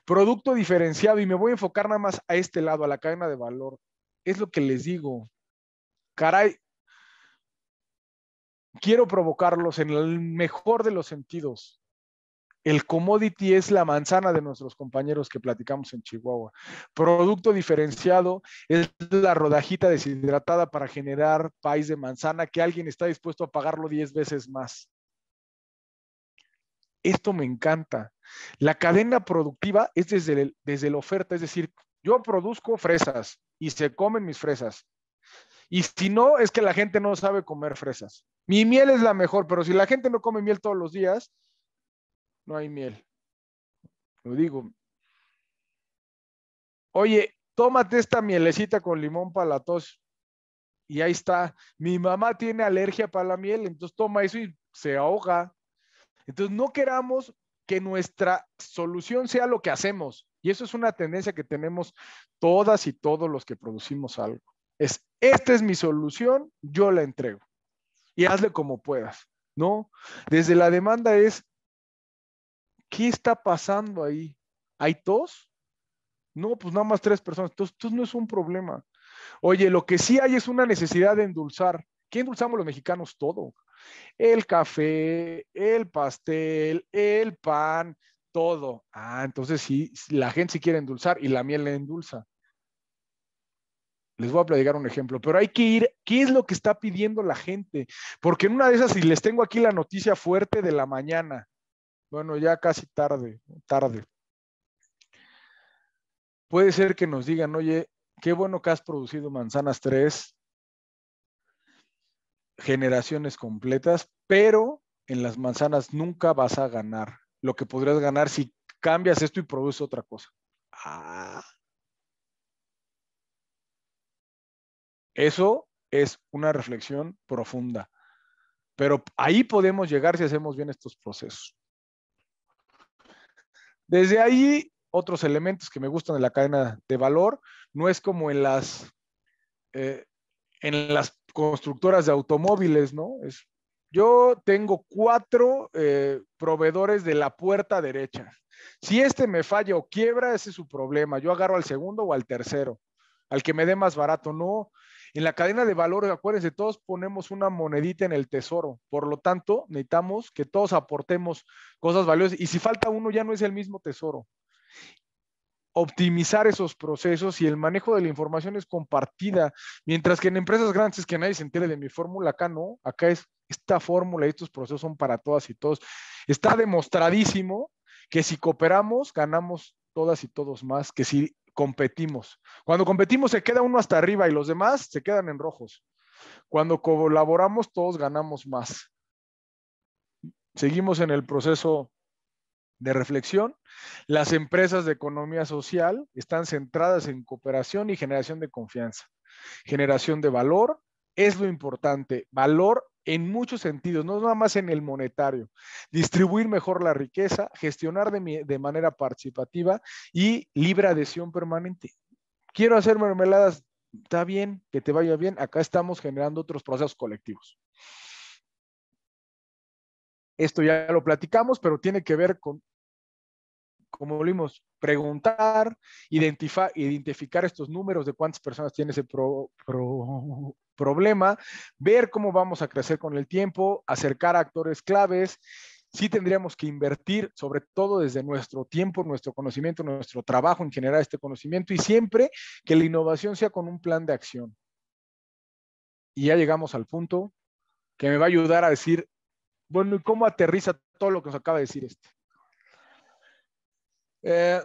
Producto diferenciado, y me voy a enfocar nada más a este lado, a la cadena de valor. Es lo que les digo. Caray, quiero provocarlos en el mejor de los sentidos. El commodity es la manzana de nuestros compañeros que platicamos en Chihuahua. Producto diferenciado es la rodajita deshidratada para generar país de manzana que alguien está dispuesto a pagarlo 10 veces más. Esto me encanta. La cadena productiva es desde, desde la oferta, es decir, yo produzco fresas y se comen mis fresas. Y si no, es que la gente no sabe comer fresas. Mi miel es la mejor, pero si la gente no come miel todos los días, no hay miel. Lo digo. Oye, tómate esta mielecita con limón para la tos. Y ahí está. Mi mamá tiene alergia para la miel, entonces toma eso y se ahoga. Entonces no queramos que nuestra solución sea lo que hacemos. Y eso es una tendencia que tenemos todas y todos los que producimos algo. Es, esta es mi solución, yo la entrego y hazle como puedas, ¿no? Desde la demanda es, ¿qué está pasando ahí? ¿Hay tos? No, pues nada más tres personas. Entonces, no es un problema. Oye, lo que sí hay es una necesidad de endulzar. ¿Qué endulzamos los mexicanos? Todo. El café, el pastel, el pan, todo. Ah, entonces sí, la gente sí quiere endulzar y la miel la endulza. Les voy a platicar un ejemplo, pero hay que ir, ¿qué es lo que está pidiendo la gente? Porque en una de esas, si les tengo aquí la noticia fuerte de la mañana, bueno, ya casi tarde, tarde. Puede ser que nos digan, oye, qué bueno que has producido Manzanas 3, generaciones completas, pero en las manzanas nunca vas a ganar lo que podrías ganar si cambias esto y produces otra cosa. Ah. Eso es una reflexión profunda. Pero ahí podemos llegar si hacemos bien estos procesos. Desde ahí, otros elementos que me gustan de la cadena de valor, no es como en las, eh, en las constructoras de automóviles, ¿no? Es, yo tengo cuatro eh, proveedores de la puerta derecha. Si este me falla o quiebra, ese es su problema. Yo agarro al segundo o al tercero, al que me dé más barato. No, en la cadena de valores, acuérdense, todos ponemos una monedita en el tesoro. Por lo tanto, necesitamos que todos aportemos cosas valiosas. Y si falta uno, ya no es el mismo tesoro. Optimizar esos procesos y el manejo de la información es compartida. Mientras que en empresas grandes es que nadie se entere de mi fórmula, acá no. Acá es esta fórmula y estos procesos son para todas y todos. Está demostradísimo que si cooperamos, ganamos todas y todos más que si competimos. Cuando competimos se queda uno hasta arriba y los demás se quedan en rojos. Cuando colaboramos todos ganamos más. Seguimos en el proceso de reflexión. Las empresas de economía social están centradas en cooperación y generación de confianza. Generación de valor es lo importante. Valor en muchos sentidos, no nada más en el monetario. Distribuir mejor la riqueza, gestionar de, de manera participativa y libre adhesión permanente. Quiero hacer mermeladas, está bien, que te vaya bien. Acá estamos generando otros procesos colectivos. Esto ya lo platicamos, pero tiene que ver con, como vimos, preguntar, identificar estos números de cuántas personas tiene ese pro, problema, ver cómo vamos a crecer con el tiempo, acercar a actores claves. Sí tendríamos que invertir, sobre todo desde nuestro tiempo, nuestro conocimiento, nuestro trabajo en generar este conocimiento y siempre que la innovación sea con un plan de acción. Y ya llegamos al punto que me va a ayudar a decir, bueno, ¿y cómo aterriza todo lo que nos acaba de decir este? Eh,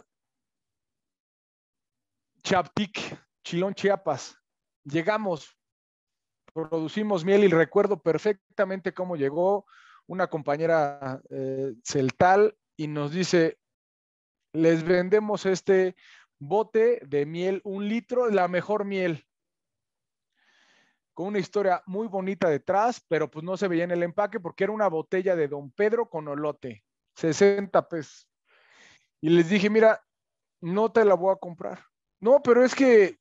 Chaptic, Chilón, Chiapas. Llegamos, producimos miel y recuerdo perfectamente cómo llegó una compañera eh, celtal y nos dice, les vendemos este bote de miel, un litro, la mejor miel. Con una historia muy bonita detrás, pero pues no se veía en el empaque porque era una botella de Don Pedro con olote, 60 pesos. Y les dije, mira, no te la voy a comprar. No, pero es que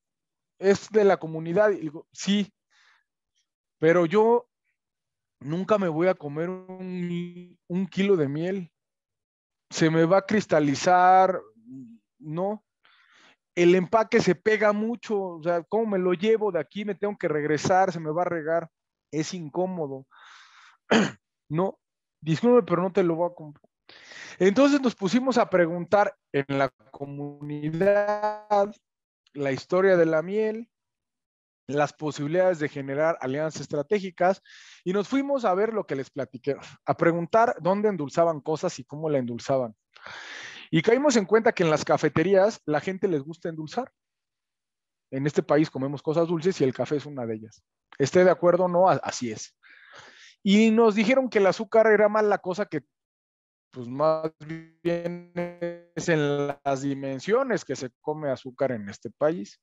es de la comunidad. Y digo, sí, pero yo nunca me voy a comer un, kilo de miel. Se me va a cristalizar, ¿no? El empaque se pega mucho, o sea, ¿cómo me lo llevo de aquí? Me tengo que regresar, se me va a regar, es incómodo. No, discúlpeme, pero no te lo voy a comprar. Entonces nos pusimos a preguntar en la comunidad la historia de la miel, las posibilidades de generar alianzas estratégicas y nos fuimos a ver lo que les platiqué, a preguntar dónde endulzaban cosas y cómo la endulzaban. Y caímos en cuenta que en las cafeterías la gente les gusta endulzar. En este país comemos cosas dulces y el café es una de ellas. Esté de acuerdo o no, así es. Y nos dijeron que el azúcar era más la cosa que, pues más bien es en las dimensiones que se come azúcar en este país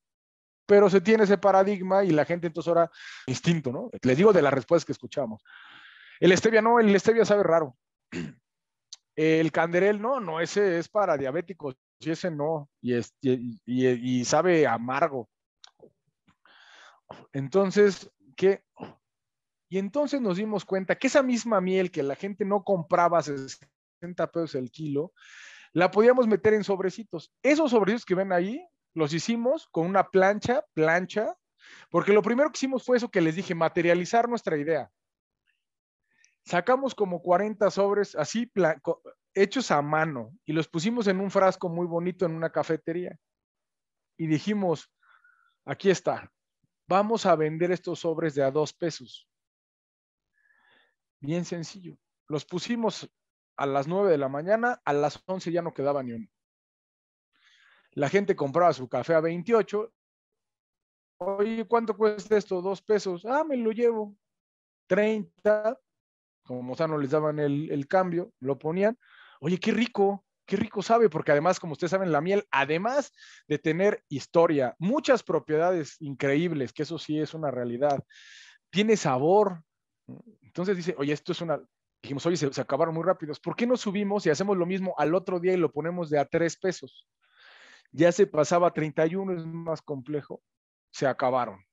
pero se tiene ese paradigma y la gente entonces ahora, instinto, ¿no? Les digo de las respuestas que escuchamos. El stevia no, el stevia sabe raro. El canderel no, no, ese es para diabéticos, y ese no, y, y, sabe amargo. Entonces, ¿qué? Y entonces nos dimos cuenta que esa misma miel que la gente no compraba a 60 pesos el kilo, la podíamos meter en sobrecitos. Esos sobrecitos que ven ahí los hicimos con una plancha, plancha, porque lo primero que hicimos fue eso que les dije, materializar nuestra idea. Sacamos como 40 sobres así, hechos a mano, y los pusimos en un frasco muy bonito en una cafetería. Y dijimos, aquí está, vamos a vender estos sobres de a dos pesos. Bien sencillo. Los pusimos a las 9 de la mañana, a las 11 ya no quedaba ni uno la gente compraba su café a 28. Oye, ¿cuánto cuesta esto? Dos pesos. Ah, me lo llevo. 30. Como ya no les daban el, cambio, lo ponían. Oye, qué rico, qué rico sabe, porque además, como ustedes saben, la miel, además de tener historia, muchas propiedades increíbles, que eso sí es una realidad, tiene sabor. Entonces dice, oye, esto es una, dijimos, oye, se, se, acabaron muy rápidos. ¿Por qué no subimos y hacemos lo mismo al otro día y lo ponemos de a tres pesos? ya se pasaba 31, es más complejo, se acabaron.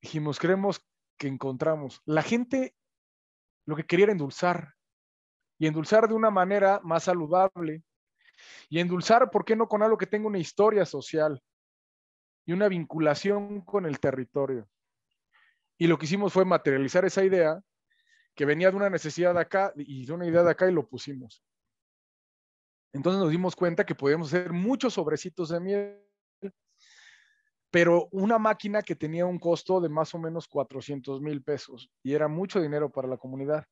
Dijimos, creemos que encontramos. La gente lo que quería era endulzar y endulzar de una manera más saludable y endulzar, ¿por qué no con algo que tenga una historia social y una vinculación con el territorio? Y lo que hicimos fue materializar esa idea que venía de una necesidad de acá y de una idea de acá y lo pusimos. Entonces nos dimos cuenta que podíamos hacer muchos sobrecitos de miel, pero una máquina que tenía un costo de más o menos 400 mil pesos y era mucho dinero para la comunidad.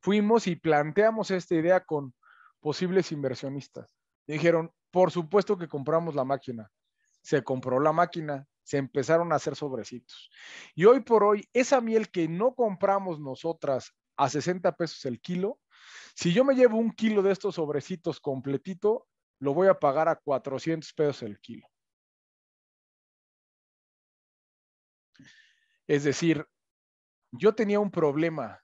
Fuimos y planteamos esta idea con posibles inversionistas. Dijeron, por supuesto que compramos la máquina. Se compró la máquina, se empezaron a hacer sobrecitos. Y hoy por hoy, esa miel que no compramos nosotras a 60 pesos el kilo, si yo me llevo un kilo de estos sobrecitos completito, lo voy a pagar a 400 pesos el kilo. Es decir, yo tenía un problema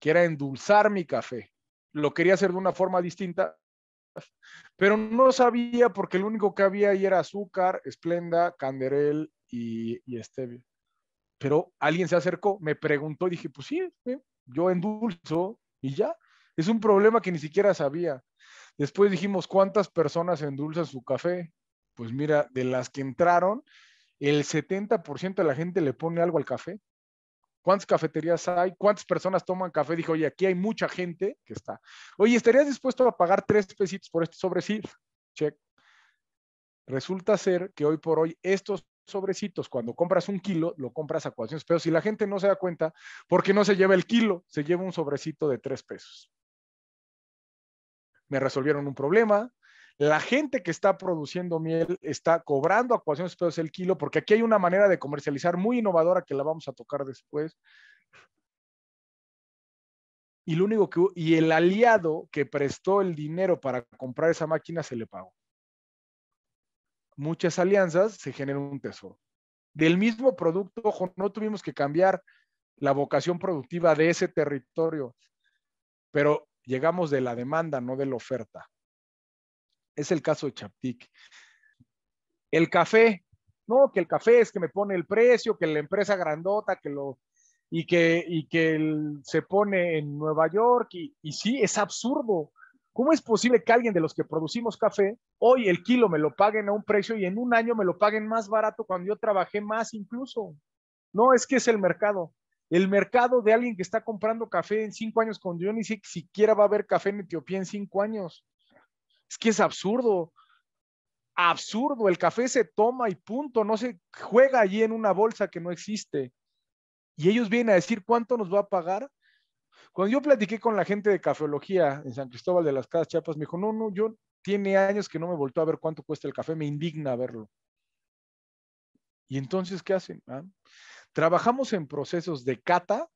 que era endulzar mi café. Lo quería hacer de una forma distinta, pero no sabía porque lo único que había ahí era azúcar, esplenda, canderel y, y Pero alguien se acercó, me preguntó, y dije, pues sí, eh, yo endulzo, y ya, es un problema que ni siquiera sabía. Después dijimos, ¿cuántas personas endulzan su café? Pues mira, de las que entraron, el 70% de la gente le pone algo al café. ¿Cuántas cafeterías hay? ¿Cuántas personas toman café? Dijo, oye, aquí hay mucha gente que está. Oye, ¿estarías dispuesto a pagar tres pesitos por este sobre? Sí, check. Resulta ser que hoy por hoy estos sobrecitos, cuando compras un kilo, lo compras a 400 pesos. Si la gente no se da cuenta, porque no se lleva el kilo, se lleva un sobrecito de tres pesos. Me resolvieron un problema. La gente que está produciendo miel está cobrando a 400 pesos el kilo, porque aquí hay una manera de comercializar muy innovadora que la vamos a tocar después. Y lo único que y el aliado que prestó el dinero para comprar esa máquina se le pagó muchas alianzas, se genera un tesoro. Del mismo producto, ojo, no tuvimos que cambiar la vocación productiva de ese territorio, pero llegamos de la demanda, no de la oferta. Es el caso de Chaptic. El café, no, que el café es que me pone el precio, que la empresa grandota, que lo y que, y que se pone en Nueva York, y, y sí, es absurdo. ¿Cómo es posible que alguien de los que producimos café, hoy el kilo me lo paguen a un precio y en un año me lo paguen más barato cuando yo trabajé más incluso? No, es que es el mercado. El mercado de alguien que está comprando café en cinco años con yo ni siquiera va a haber café en Etiopía en cinco años. Es que es absurdo absurdo. El café se toma y punto, no se juega allí en una bolsa que no existe. Y ellos vienen a decir cuánto nos va a pagar cuando yo platiqué con la gente de cafeología en San Cristóbal de las Casas Chiapas, me dijo, no, no, yo tiene años que no me voltó a ver cuánto cuesta el café, me indigna verlo. Y entonces, ¿qué hacen? Ah, trabajamos en procesos de cata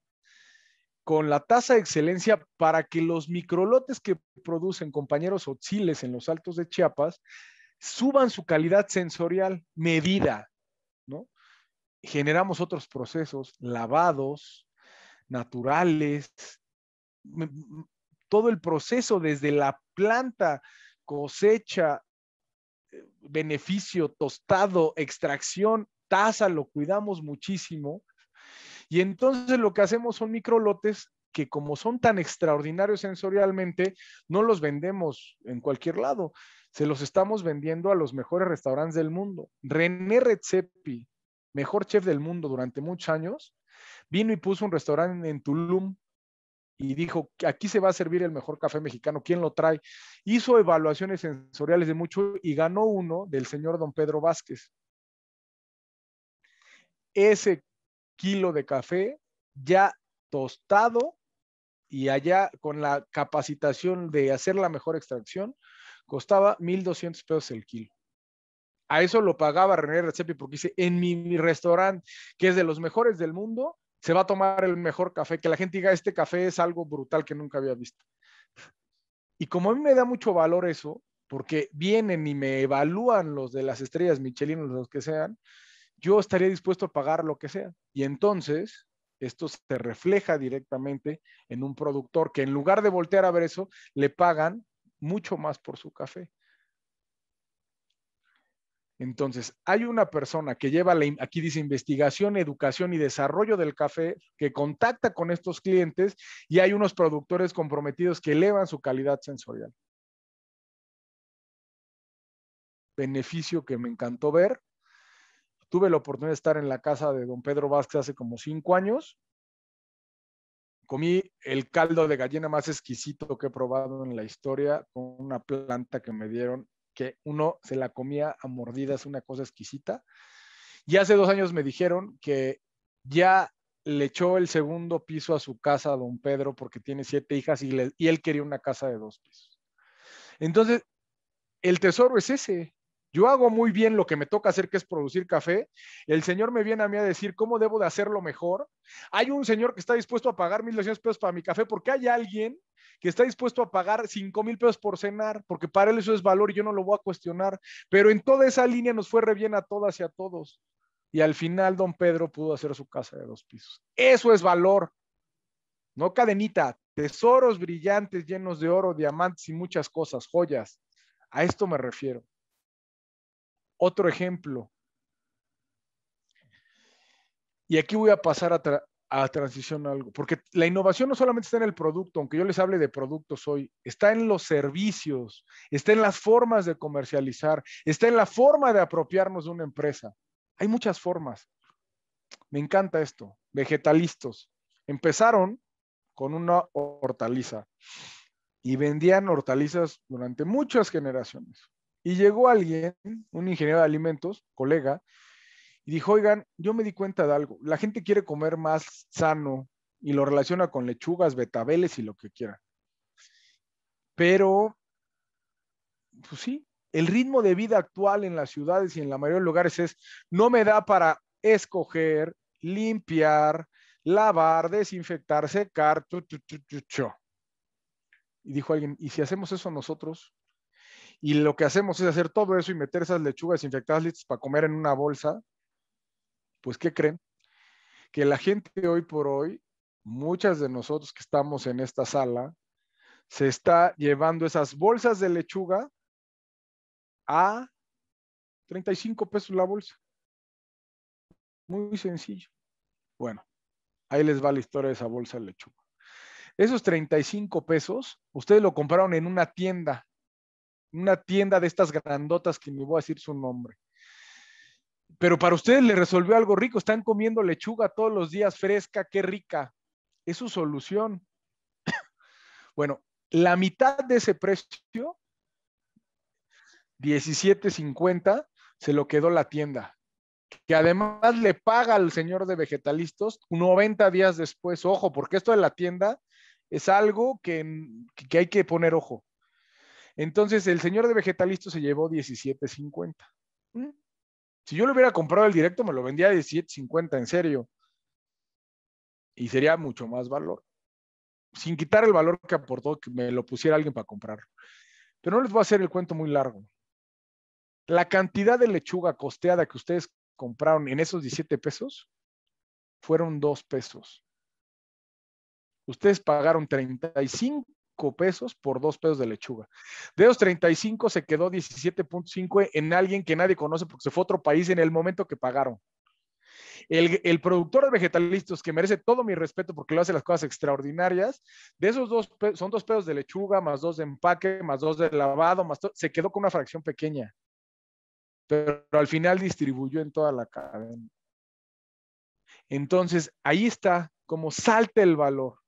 con la tasa de excelencia para que los microlotes que producen compañeros chiles en los altos de Chiapas suban su calidad sensorial medida, Generamos otros procesos, lavados, naturales, todo el proceso desde la planta, cosecha, eh, beneficio, tostado, extracción, taza, lo cuidamos muchísimo. Y entonces lo que hacemos son microlotes que como son tan extraordinarios sensorialmente, no los vendemos en cualquier lado. Se los estamos vendiendo a los mejores restaurantes del mundo. René Redzepi, mejor chef del mundo durante muchos años, vino y puso un restaurante en Tulum y dijo, aquí se va a servir el mejor café mexicano, ¿quién lo trae? Hizo evaluaciones sensoriales de mucho y ganó uno del señor don Pedro Vázquez. Ese kilo de café ya tostado y allá con la capacitación de hacer la mejor extracción, costaba 1.200 pesos el kilo. A eso lo pagaba René Recepi porque dice, en mi, mi restaurante, que es de los mejores del mundo, se va a tomar el mejor café, que la gente diga, este café es algo brutal que nunca había visto. Y como a mí me da mucho valor eso, porque vienen y me evalúan los de las estrellas Michelin, los que sean, yo estaría dispuesto a pagar lo que sea. Y entonces, esto se refleja directamente en un productor que en lugar de voltear a ver eso, le pagan mucho más por su café. Entonces, hay una persona que lleva, aquí dice investigación, educación y desarrollo del café, que contacta con estos clientes y hay unos productores comprometidos que elevan su calidad sensorial. Beneficio que me encantó ver. Tuve la oportunidad de estar en la casa de don Pedro Vázquez hace como cinco años. Comí el caldo de gallina más exquisito que he probado en la historia con una planta que me dieron que uno se la comía a mordidas, una cosa exquisita. Y hace dos años me dijeron que ya le echó el segundo piso a su casa a don Pedro porque tiene siete hijas y, y él quería una casa de dos pisos. Entonces, el tesoro es ese. Yo hago muy bien lo que me toca hacer, que es producir café. El señor me viene a mí a decir cómo debo de hacerlo mejor. Hay un señor que está dispuesto a pagar 1.200 pesos para mi café porque hay alguien que está dispuesto a pagar cinco mil pesos por cenar, porque para él eso es valor y yo no lo voy a cuestionar. Pero en toda esa línea nos fue re bien a todas y a todos. Y al final don Pedro pudo hacer su casa de dos pisos. Eso es valor. No cadenita, tesoros brillantes llenos de oro, diamantes y muchas cosas, joyas. A esto me refiero. Otro ejemplo. Y aquí voy a pasar a, transición a algo, porque la innovación no solamente está en el producto, aunque yo les hable de productos hoy, está en los servicios, está en las formas de comercializar, está en la forma de apropiarnos de una empresa. Hay muchas formas. Me encanta esto. Vegetalistas. Empezaron con una hortaliza y vendían hortalizas durante muchas generaciones. Y llegó alguien, un ingeniero de alimentos, colega, y dijo, oigan, yo me di cuenta de algo, la gente quiere comer más sano y lo relaciona con lechugas, betabeles y lo que quiera. Pero, pues sí, el ritmo de vida actual en las ciudades y en la mayoría de lugares es, no me da para escoger, limpiar, lavar, desinfectar, secar. y dijo alguien, ¿y si hacemos eso nosotros? Y lo que hacemos es hacer todo eso y meter esas lechugas infectadas listas para comer en una bolsa. Pues, ¿qué creen? Que la gente hoy por hoy, muchas de nosotros que estamos en esta sala, se está llevando esas bolsas de lechuga a 35 pesos la bolsa. Muy sencillo. Bueno, ahí les va la historia de esa bolsa de lechuga. Esos 35 pesos, ustedes lo compraron en una tienda una tienda de estas grandotas que me voy a decir su nombre. Pero para ustedes le resolvió algo rico, están comiendo lechuga todos los días fresca, qué rica. Es su solución. Bueno, la mitad de ese precio, 17.50, se lo quedó la tienda, que además le paga al señor de vegetalistas 90 días después. Ojo, porque esto de la tienda es algo que hay que poner ojo. Entonces, el señor de Vegetalisto se llevó 17.50. Mm. Si yo lo hubiera comprado el directo, me lo vendía a 17.50, en serio. Y sería mucho más valor. Sin quitar el valor que aportó que me lo pusiera alguien para comprarlo. Pero no les voy a hacer el cuento muy largo. La cantidad de lechuga costeada que ustedes compraron en esos 17 pesos fueron 2 pesos. Ustedes pagaron 35 pesos por dos pesos de lechuga. De esos 35 se quedó 17.5 en alguien que nadie conoce porque se fue a otro país en el momento que pagaron. El, productor de vegetalistas que merece todo mi respeto porque lo hace las cosas extraordinarias, de esos dos, son dos pedos de lechuga, más dos de empaque, más dos de lavado, más se quedó con una fracción pequeña. Pero, pero al final distribuyó en toda la cadena. Entonces, ahí está como salta el valor.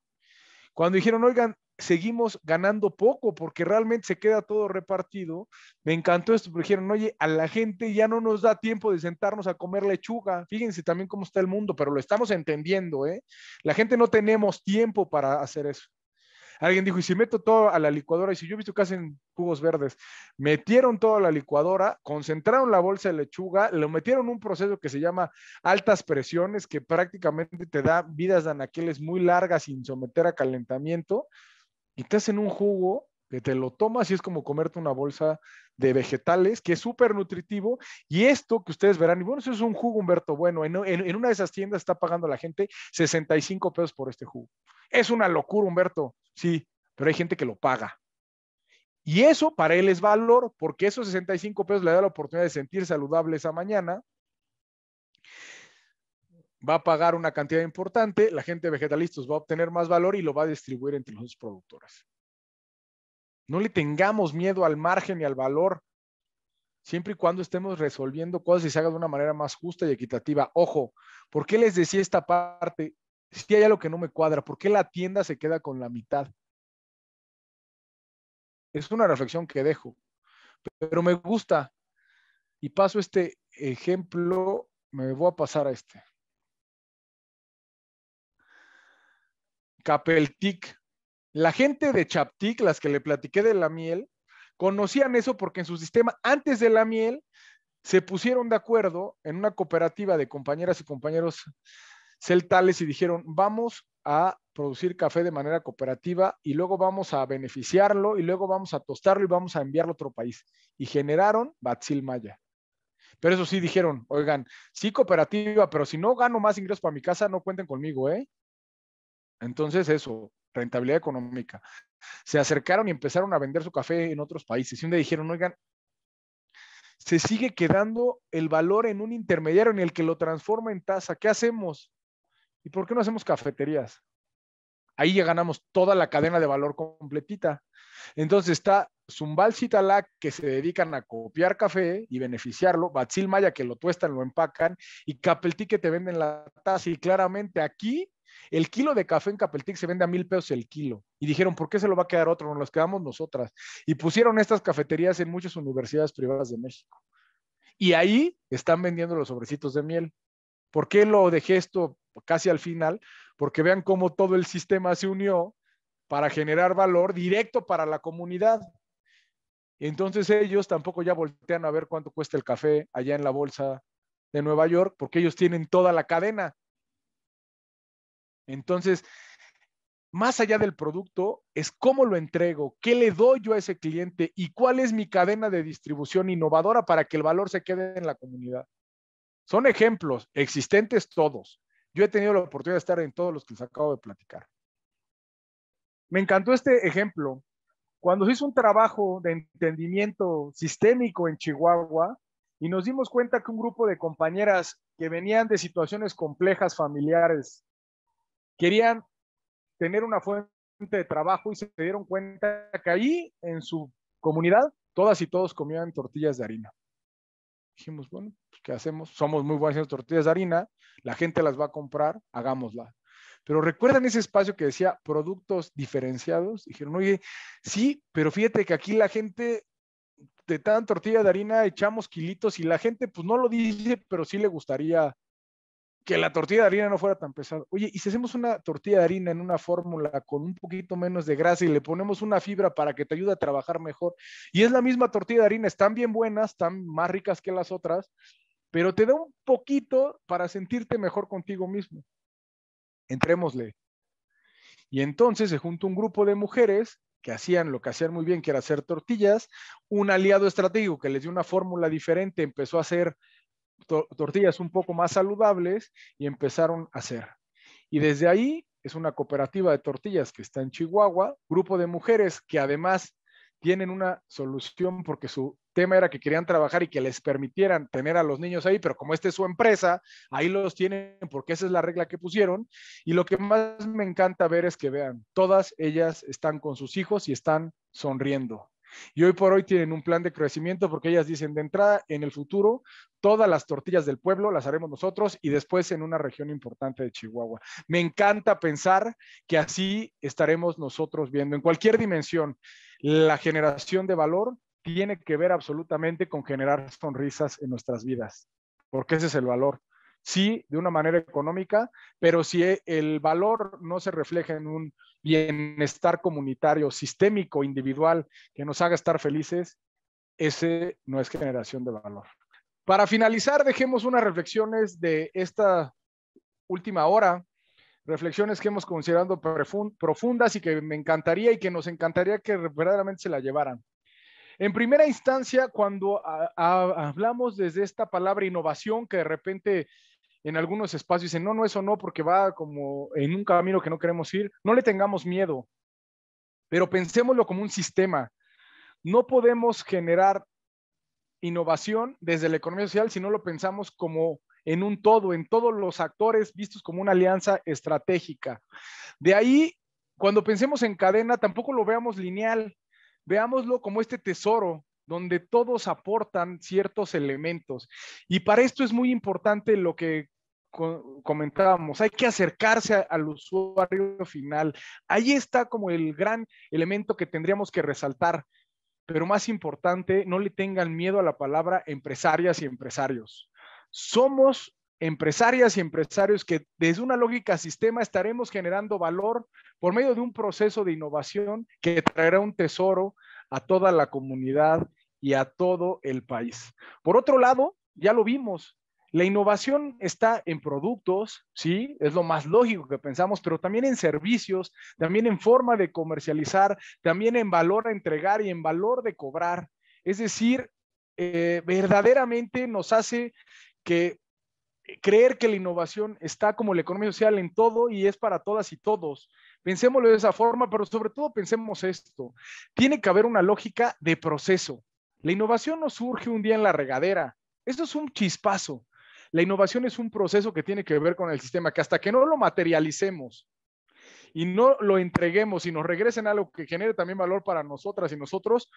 Cuando dijeron, oigan, seguimos ganando poco porque realmente se queda todo repartido. Me encantó esto, porque dijeron, oye, a la gente ya no nos da tiempo de sentarnos a comer lechuga. Fíjense también cómo está el mundo, pero lo estamos entendiendo, ¿eh? La gente no tenemos tiempo para hacer eso. Alguien dijo, y si meto todo a la licuadora, y si yo he visto que hacen jugos verdes, metieron todo a la licuadora, concentraron la bolsa de lechuga, lo metieron un proceso que se llama altas presiones, que prácticamente te da vidas de anaqueles muy largas sin someter a calentamiento, y te hacen un jugo que te lo tomas y es como comerte una bolsa de vegetales, que es súper nutritivo. Y esto que ustedes verán, y bueno, eso es un jugo, Humberto. Bueno, en, en, una de esas tiendas está pagando la gente 65 pesos por este jugo. Es una locura, Humberto. Sí, pero hay gente que lo paga. Y eso para él es valor, porque esos 65 pesos le da la oportunidad de sentir saludable esa mañana, va a pagar una cantidad importante, la gente vegetalista va a obtener más valor y lo va a distribuir entre los productores. No le tengamos miedo al margen y al valor, siempre y cuando estemos resolviendo cosas y se haga de una manera más justa y equitativa. Ojo, ¿por qué les decía esta parte? Si hay algo que no me cuadra, ¿por qué la tienda se queda con la mitad? Es una reflexión que dejo, pero me gusta. Y paso este ejemplo, me voy a pasar a este. Capeltic. La gente de Chaptic, las que le platiqué de la miel, conocían eso porque en su sistema, antes de la miel, se pusieron de acuerdo en una cooperativa de compañeras y compañeros celtales y dijeron, vamos a producir café de manera cooperativa y luego vamos a beneficiarlo y luego vamos a tostarlo y vamos a enviarlo a otro país. Y generaron Batzil Maya. Pero eso sí dijeron, oigan, sí cooperativa, pero si no gano más ingresos para mi casa, no cuenten conmigo, ¿eh? Entonces, eso, rentabilidad económica. Se acercaron y empezaron a vender su café en otros países. Y un día dijeron, oigan, se sigue quedando el valor en un intermediario en el que lo transforma en tasa. ¿Qué hacemos? ¿Y por qué no hacemos cafeterías? Ahí ya ganamos toda la cadena de valor completita. Entonces está Zumbal Citalac, que se dedican a copiar café y beneficiarlo, Batzil Maya, que lo tuestan, lo empacan, y Capeltí, que te venden la taza. Y claramente aquí el kilo de café en Capeltic se vende a mil pesos el kilo. Y dijeron, ¿por qué se lo va a quedar otro? Nos los quedamos nosotras. Y pusieron estas cafeterías en muchas universidades privadas de México. Y ahí están vendiendo los sobrecitos de miel. ¿Por qué lo dejé esto casi al final? Porque vean cómo todo el sistema se unió para generar valor directo para la comunidad. Entonces ellos tampoco ya voltean a ver cuánto cuesta el café allá en la bolsa de Nueva York, porque ellos tienen toda la cadena. Entonces, más allá del producto, es cómo lo entrego, qué le doy yo a ese cliente y cuál es mi cadena de distribución innovadora para que el valor se quede en la comunidad. Son ejemplos existentes todos. Yo he tenido la oportunidad de estar en todos los que les acabo de platicar. Me encantó este ejemplo. Cuando hice un trabajo de entendimiento sistémico en Chihuahua y nos dimos cuenta que un grupo de compañeras que venían de situaciones complejas familiares querían tener una fuente de trabajo y se dieron cuenta que ahí, en su comunidad, todas y todos comían tortillas de harina. Dijimos, bueno, pues, ¿qué hacemos? Somos muy buenos en tortillas de harina, la gente las va a comprar, hagámosla. Pero recuerdan ese espacio que decía productos diferenciados. Dijeron, oye, sí, pero fíjate que aquí la gente te dan tortilla de harina echamos kilitos y la gente pues no lo dice, pero sí le gustaría que la tortilla de harina no fuera tan pesada. Oye, y si hacemos una tortilla de harina en una fórmula con un poquito menos de grasa y le ponemos una fibra para que te ayude a trabajar mejor, y es la misma tortilla de harina, están bien buenas, están más ricas que las otras, pero te da un poquito para sentirte mejor contigo mismo. Entrémosle. Y entonces se juntó un grupo de mujeres que hacían lo que hacían muy bien, que era hacer tortillas, un aliado estratégico que les dio una fórmula diferente, empezó a hacer tortillas un poco más saludables y empezaron a hacer. Y desde ahí es una cooperativa de tortillas que está en Chihuahua, grupo de mujeres que además tienen una solución porque su tema era que querían trabajar y que les permitieran tener a los niños ahí, pero como esta es su empresa, ahí los tienen porque esa es la regla que pusieron. Y lo que más me encanta ver es que vean, todas ellas están con sus hijos y están sonriendo. Y hoy por hoy tienen un plan de crecimiento porque ellas dicen, de entrada, en el futuro, todas las tortillas del pueblo las haremos nosotros y después en una región importante de Chihuahua. Me encanta pensar que así estaremos nosotros viendo. En cualquier dimensión, la generación de valor tiene que ver absolutamente con generar sonrisas en nuestras vidas, porque ese es el valor sí de una manera económica, pero si el valor no se refleja en un bienestar comunitario, sistémico, individual, que nos haga estar felices, ese no es generación de valor. Para finalizar, dejemos unas reflexiones de esta última hora, reflexiones que hemos considerado profundas y que me encantaría y que nos encantaría que verdaderamente se la llevaran. En primera instancia, cuando hablamos desde esta palabra innovación, que de repente en algunos espacios dicen, no, no, eso no, porque va como en un camino que no queremos ir. No le tengamos miedo, pero pensémoslo como un sistema. No podemos generar innovación desde la economía social si no lo pensamos como en un todo, en todos los actores vistos como una alianza estratégica. De ahí, cuando pensemos en cadena, tampoco lo veamos lineal, veámoslo como este tesoro donde todos aportan ciertos elementos. Y para esto es muy importante lo que comentábamos, hay que acercarse al usuario final. Ahí está como el gran elemento que tendríamos que resaltar. Pero más importante, no le tengan miedo a la palabra empresarias y empresarios. Somos empresarias y empresarios que desde una lógica sistema estaremos generando valor por medio de un proceso de innovación que traerá un tesoro a toda la comunidad y a todo el país. Por otro lado, ya lo vimos, la innovación está en productos, sí, es lo más lógico que pensamos, pero también en servicios, también en forma de comercializar, también en valor a entregar y en valor de cobrar. Es decir, eh, verdaderamente nos hace que eh, creer que la innovación está como la economía social en todo y es para todas y todos. Pensémoslo de esa forma, pero sobre todo pensemos esto. Tiene que haber una lógica de proceso. La innovación no surge un día en la regadera. Esto es un chispazo. La innovación es un proceso que tiene que ver con el sistema, que hasta que no lo materialicemos y no lo entreguemos y nos regresen algo que genere también valor para nosotras y nosotros,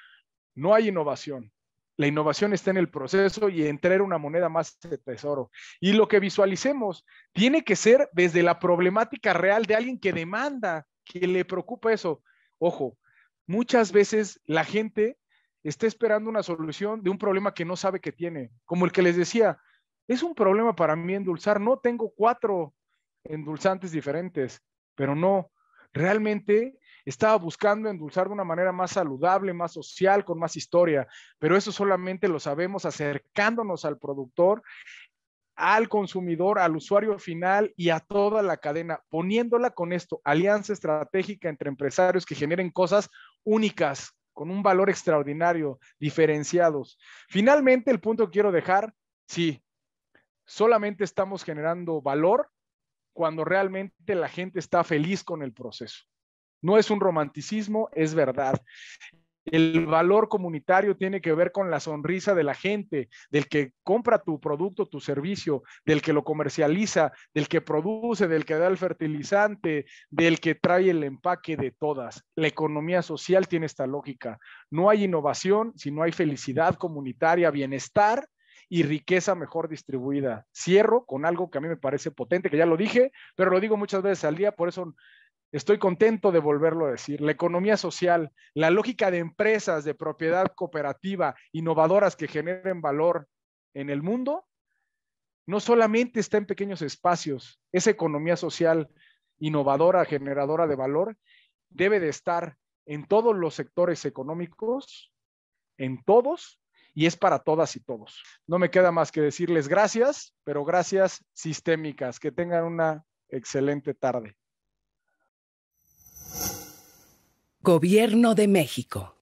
no hay innovación. La innovación está en el proceso y en una moneda más de tesoro. Y lo que visualicemos tiene que ser desde la problemática real de alguien que demanda, que le preocupa eso. Ojo, muchas veces la gente está esperando una solución de un problema que no sabe que tiene. Como el que les decía, es un problema para mí endulzar. No tengo cuatro endulzantes diferentes, pero no. Realmente estaba buscando endulzar de una manera más saludable, más social, con más historia, pero eso solamente lo sabemos acercándonos al productor, al consumidor, al usuario final y a toda la cadena, poniéndola con esto, alianza estratégica entre empresarios que generen cosas únicas, con un valor extraordinario, diferenciados. Finalmente, el punto que quiero dejar, sí, solamente estamos generando valor cuando realmente la gente está feliz con el proceso. No es un romanticismo, es verdad. El valor comunitario tiene que ver con la sonrisa de la gente, del que compra tu producto, tu servicio, del que lo comercializa, del que produce, del que da el fertilizante, del que trae el empaque de todas. La economía social tiene esta lógica. No hay innovación si no hay felicidad comunitaria, bienestar y riqueza mejor distribuida. Cierro con algo que a mí me parece potente, que ya lo dije, pero lo digo muchas veces al día, por eso estoy contento de volverlo a decir. La economía social, la lógica de empresas de propiedad cooperativa, innovadoras que generen valor en el mundo, no solamente está en pequeños espacios, esa economía social innovadora, generadora de valor, debe de estar en todos los sectores económicos, en todos, y es para todas y todos. No me queda más que decirles gracias, pero gracias sistémicas. Que tengan una excelente tarde. Gobierno de México.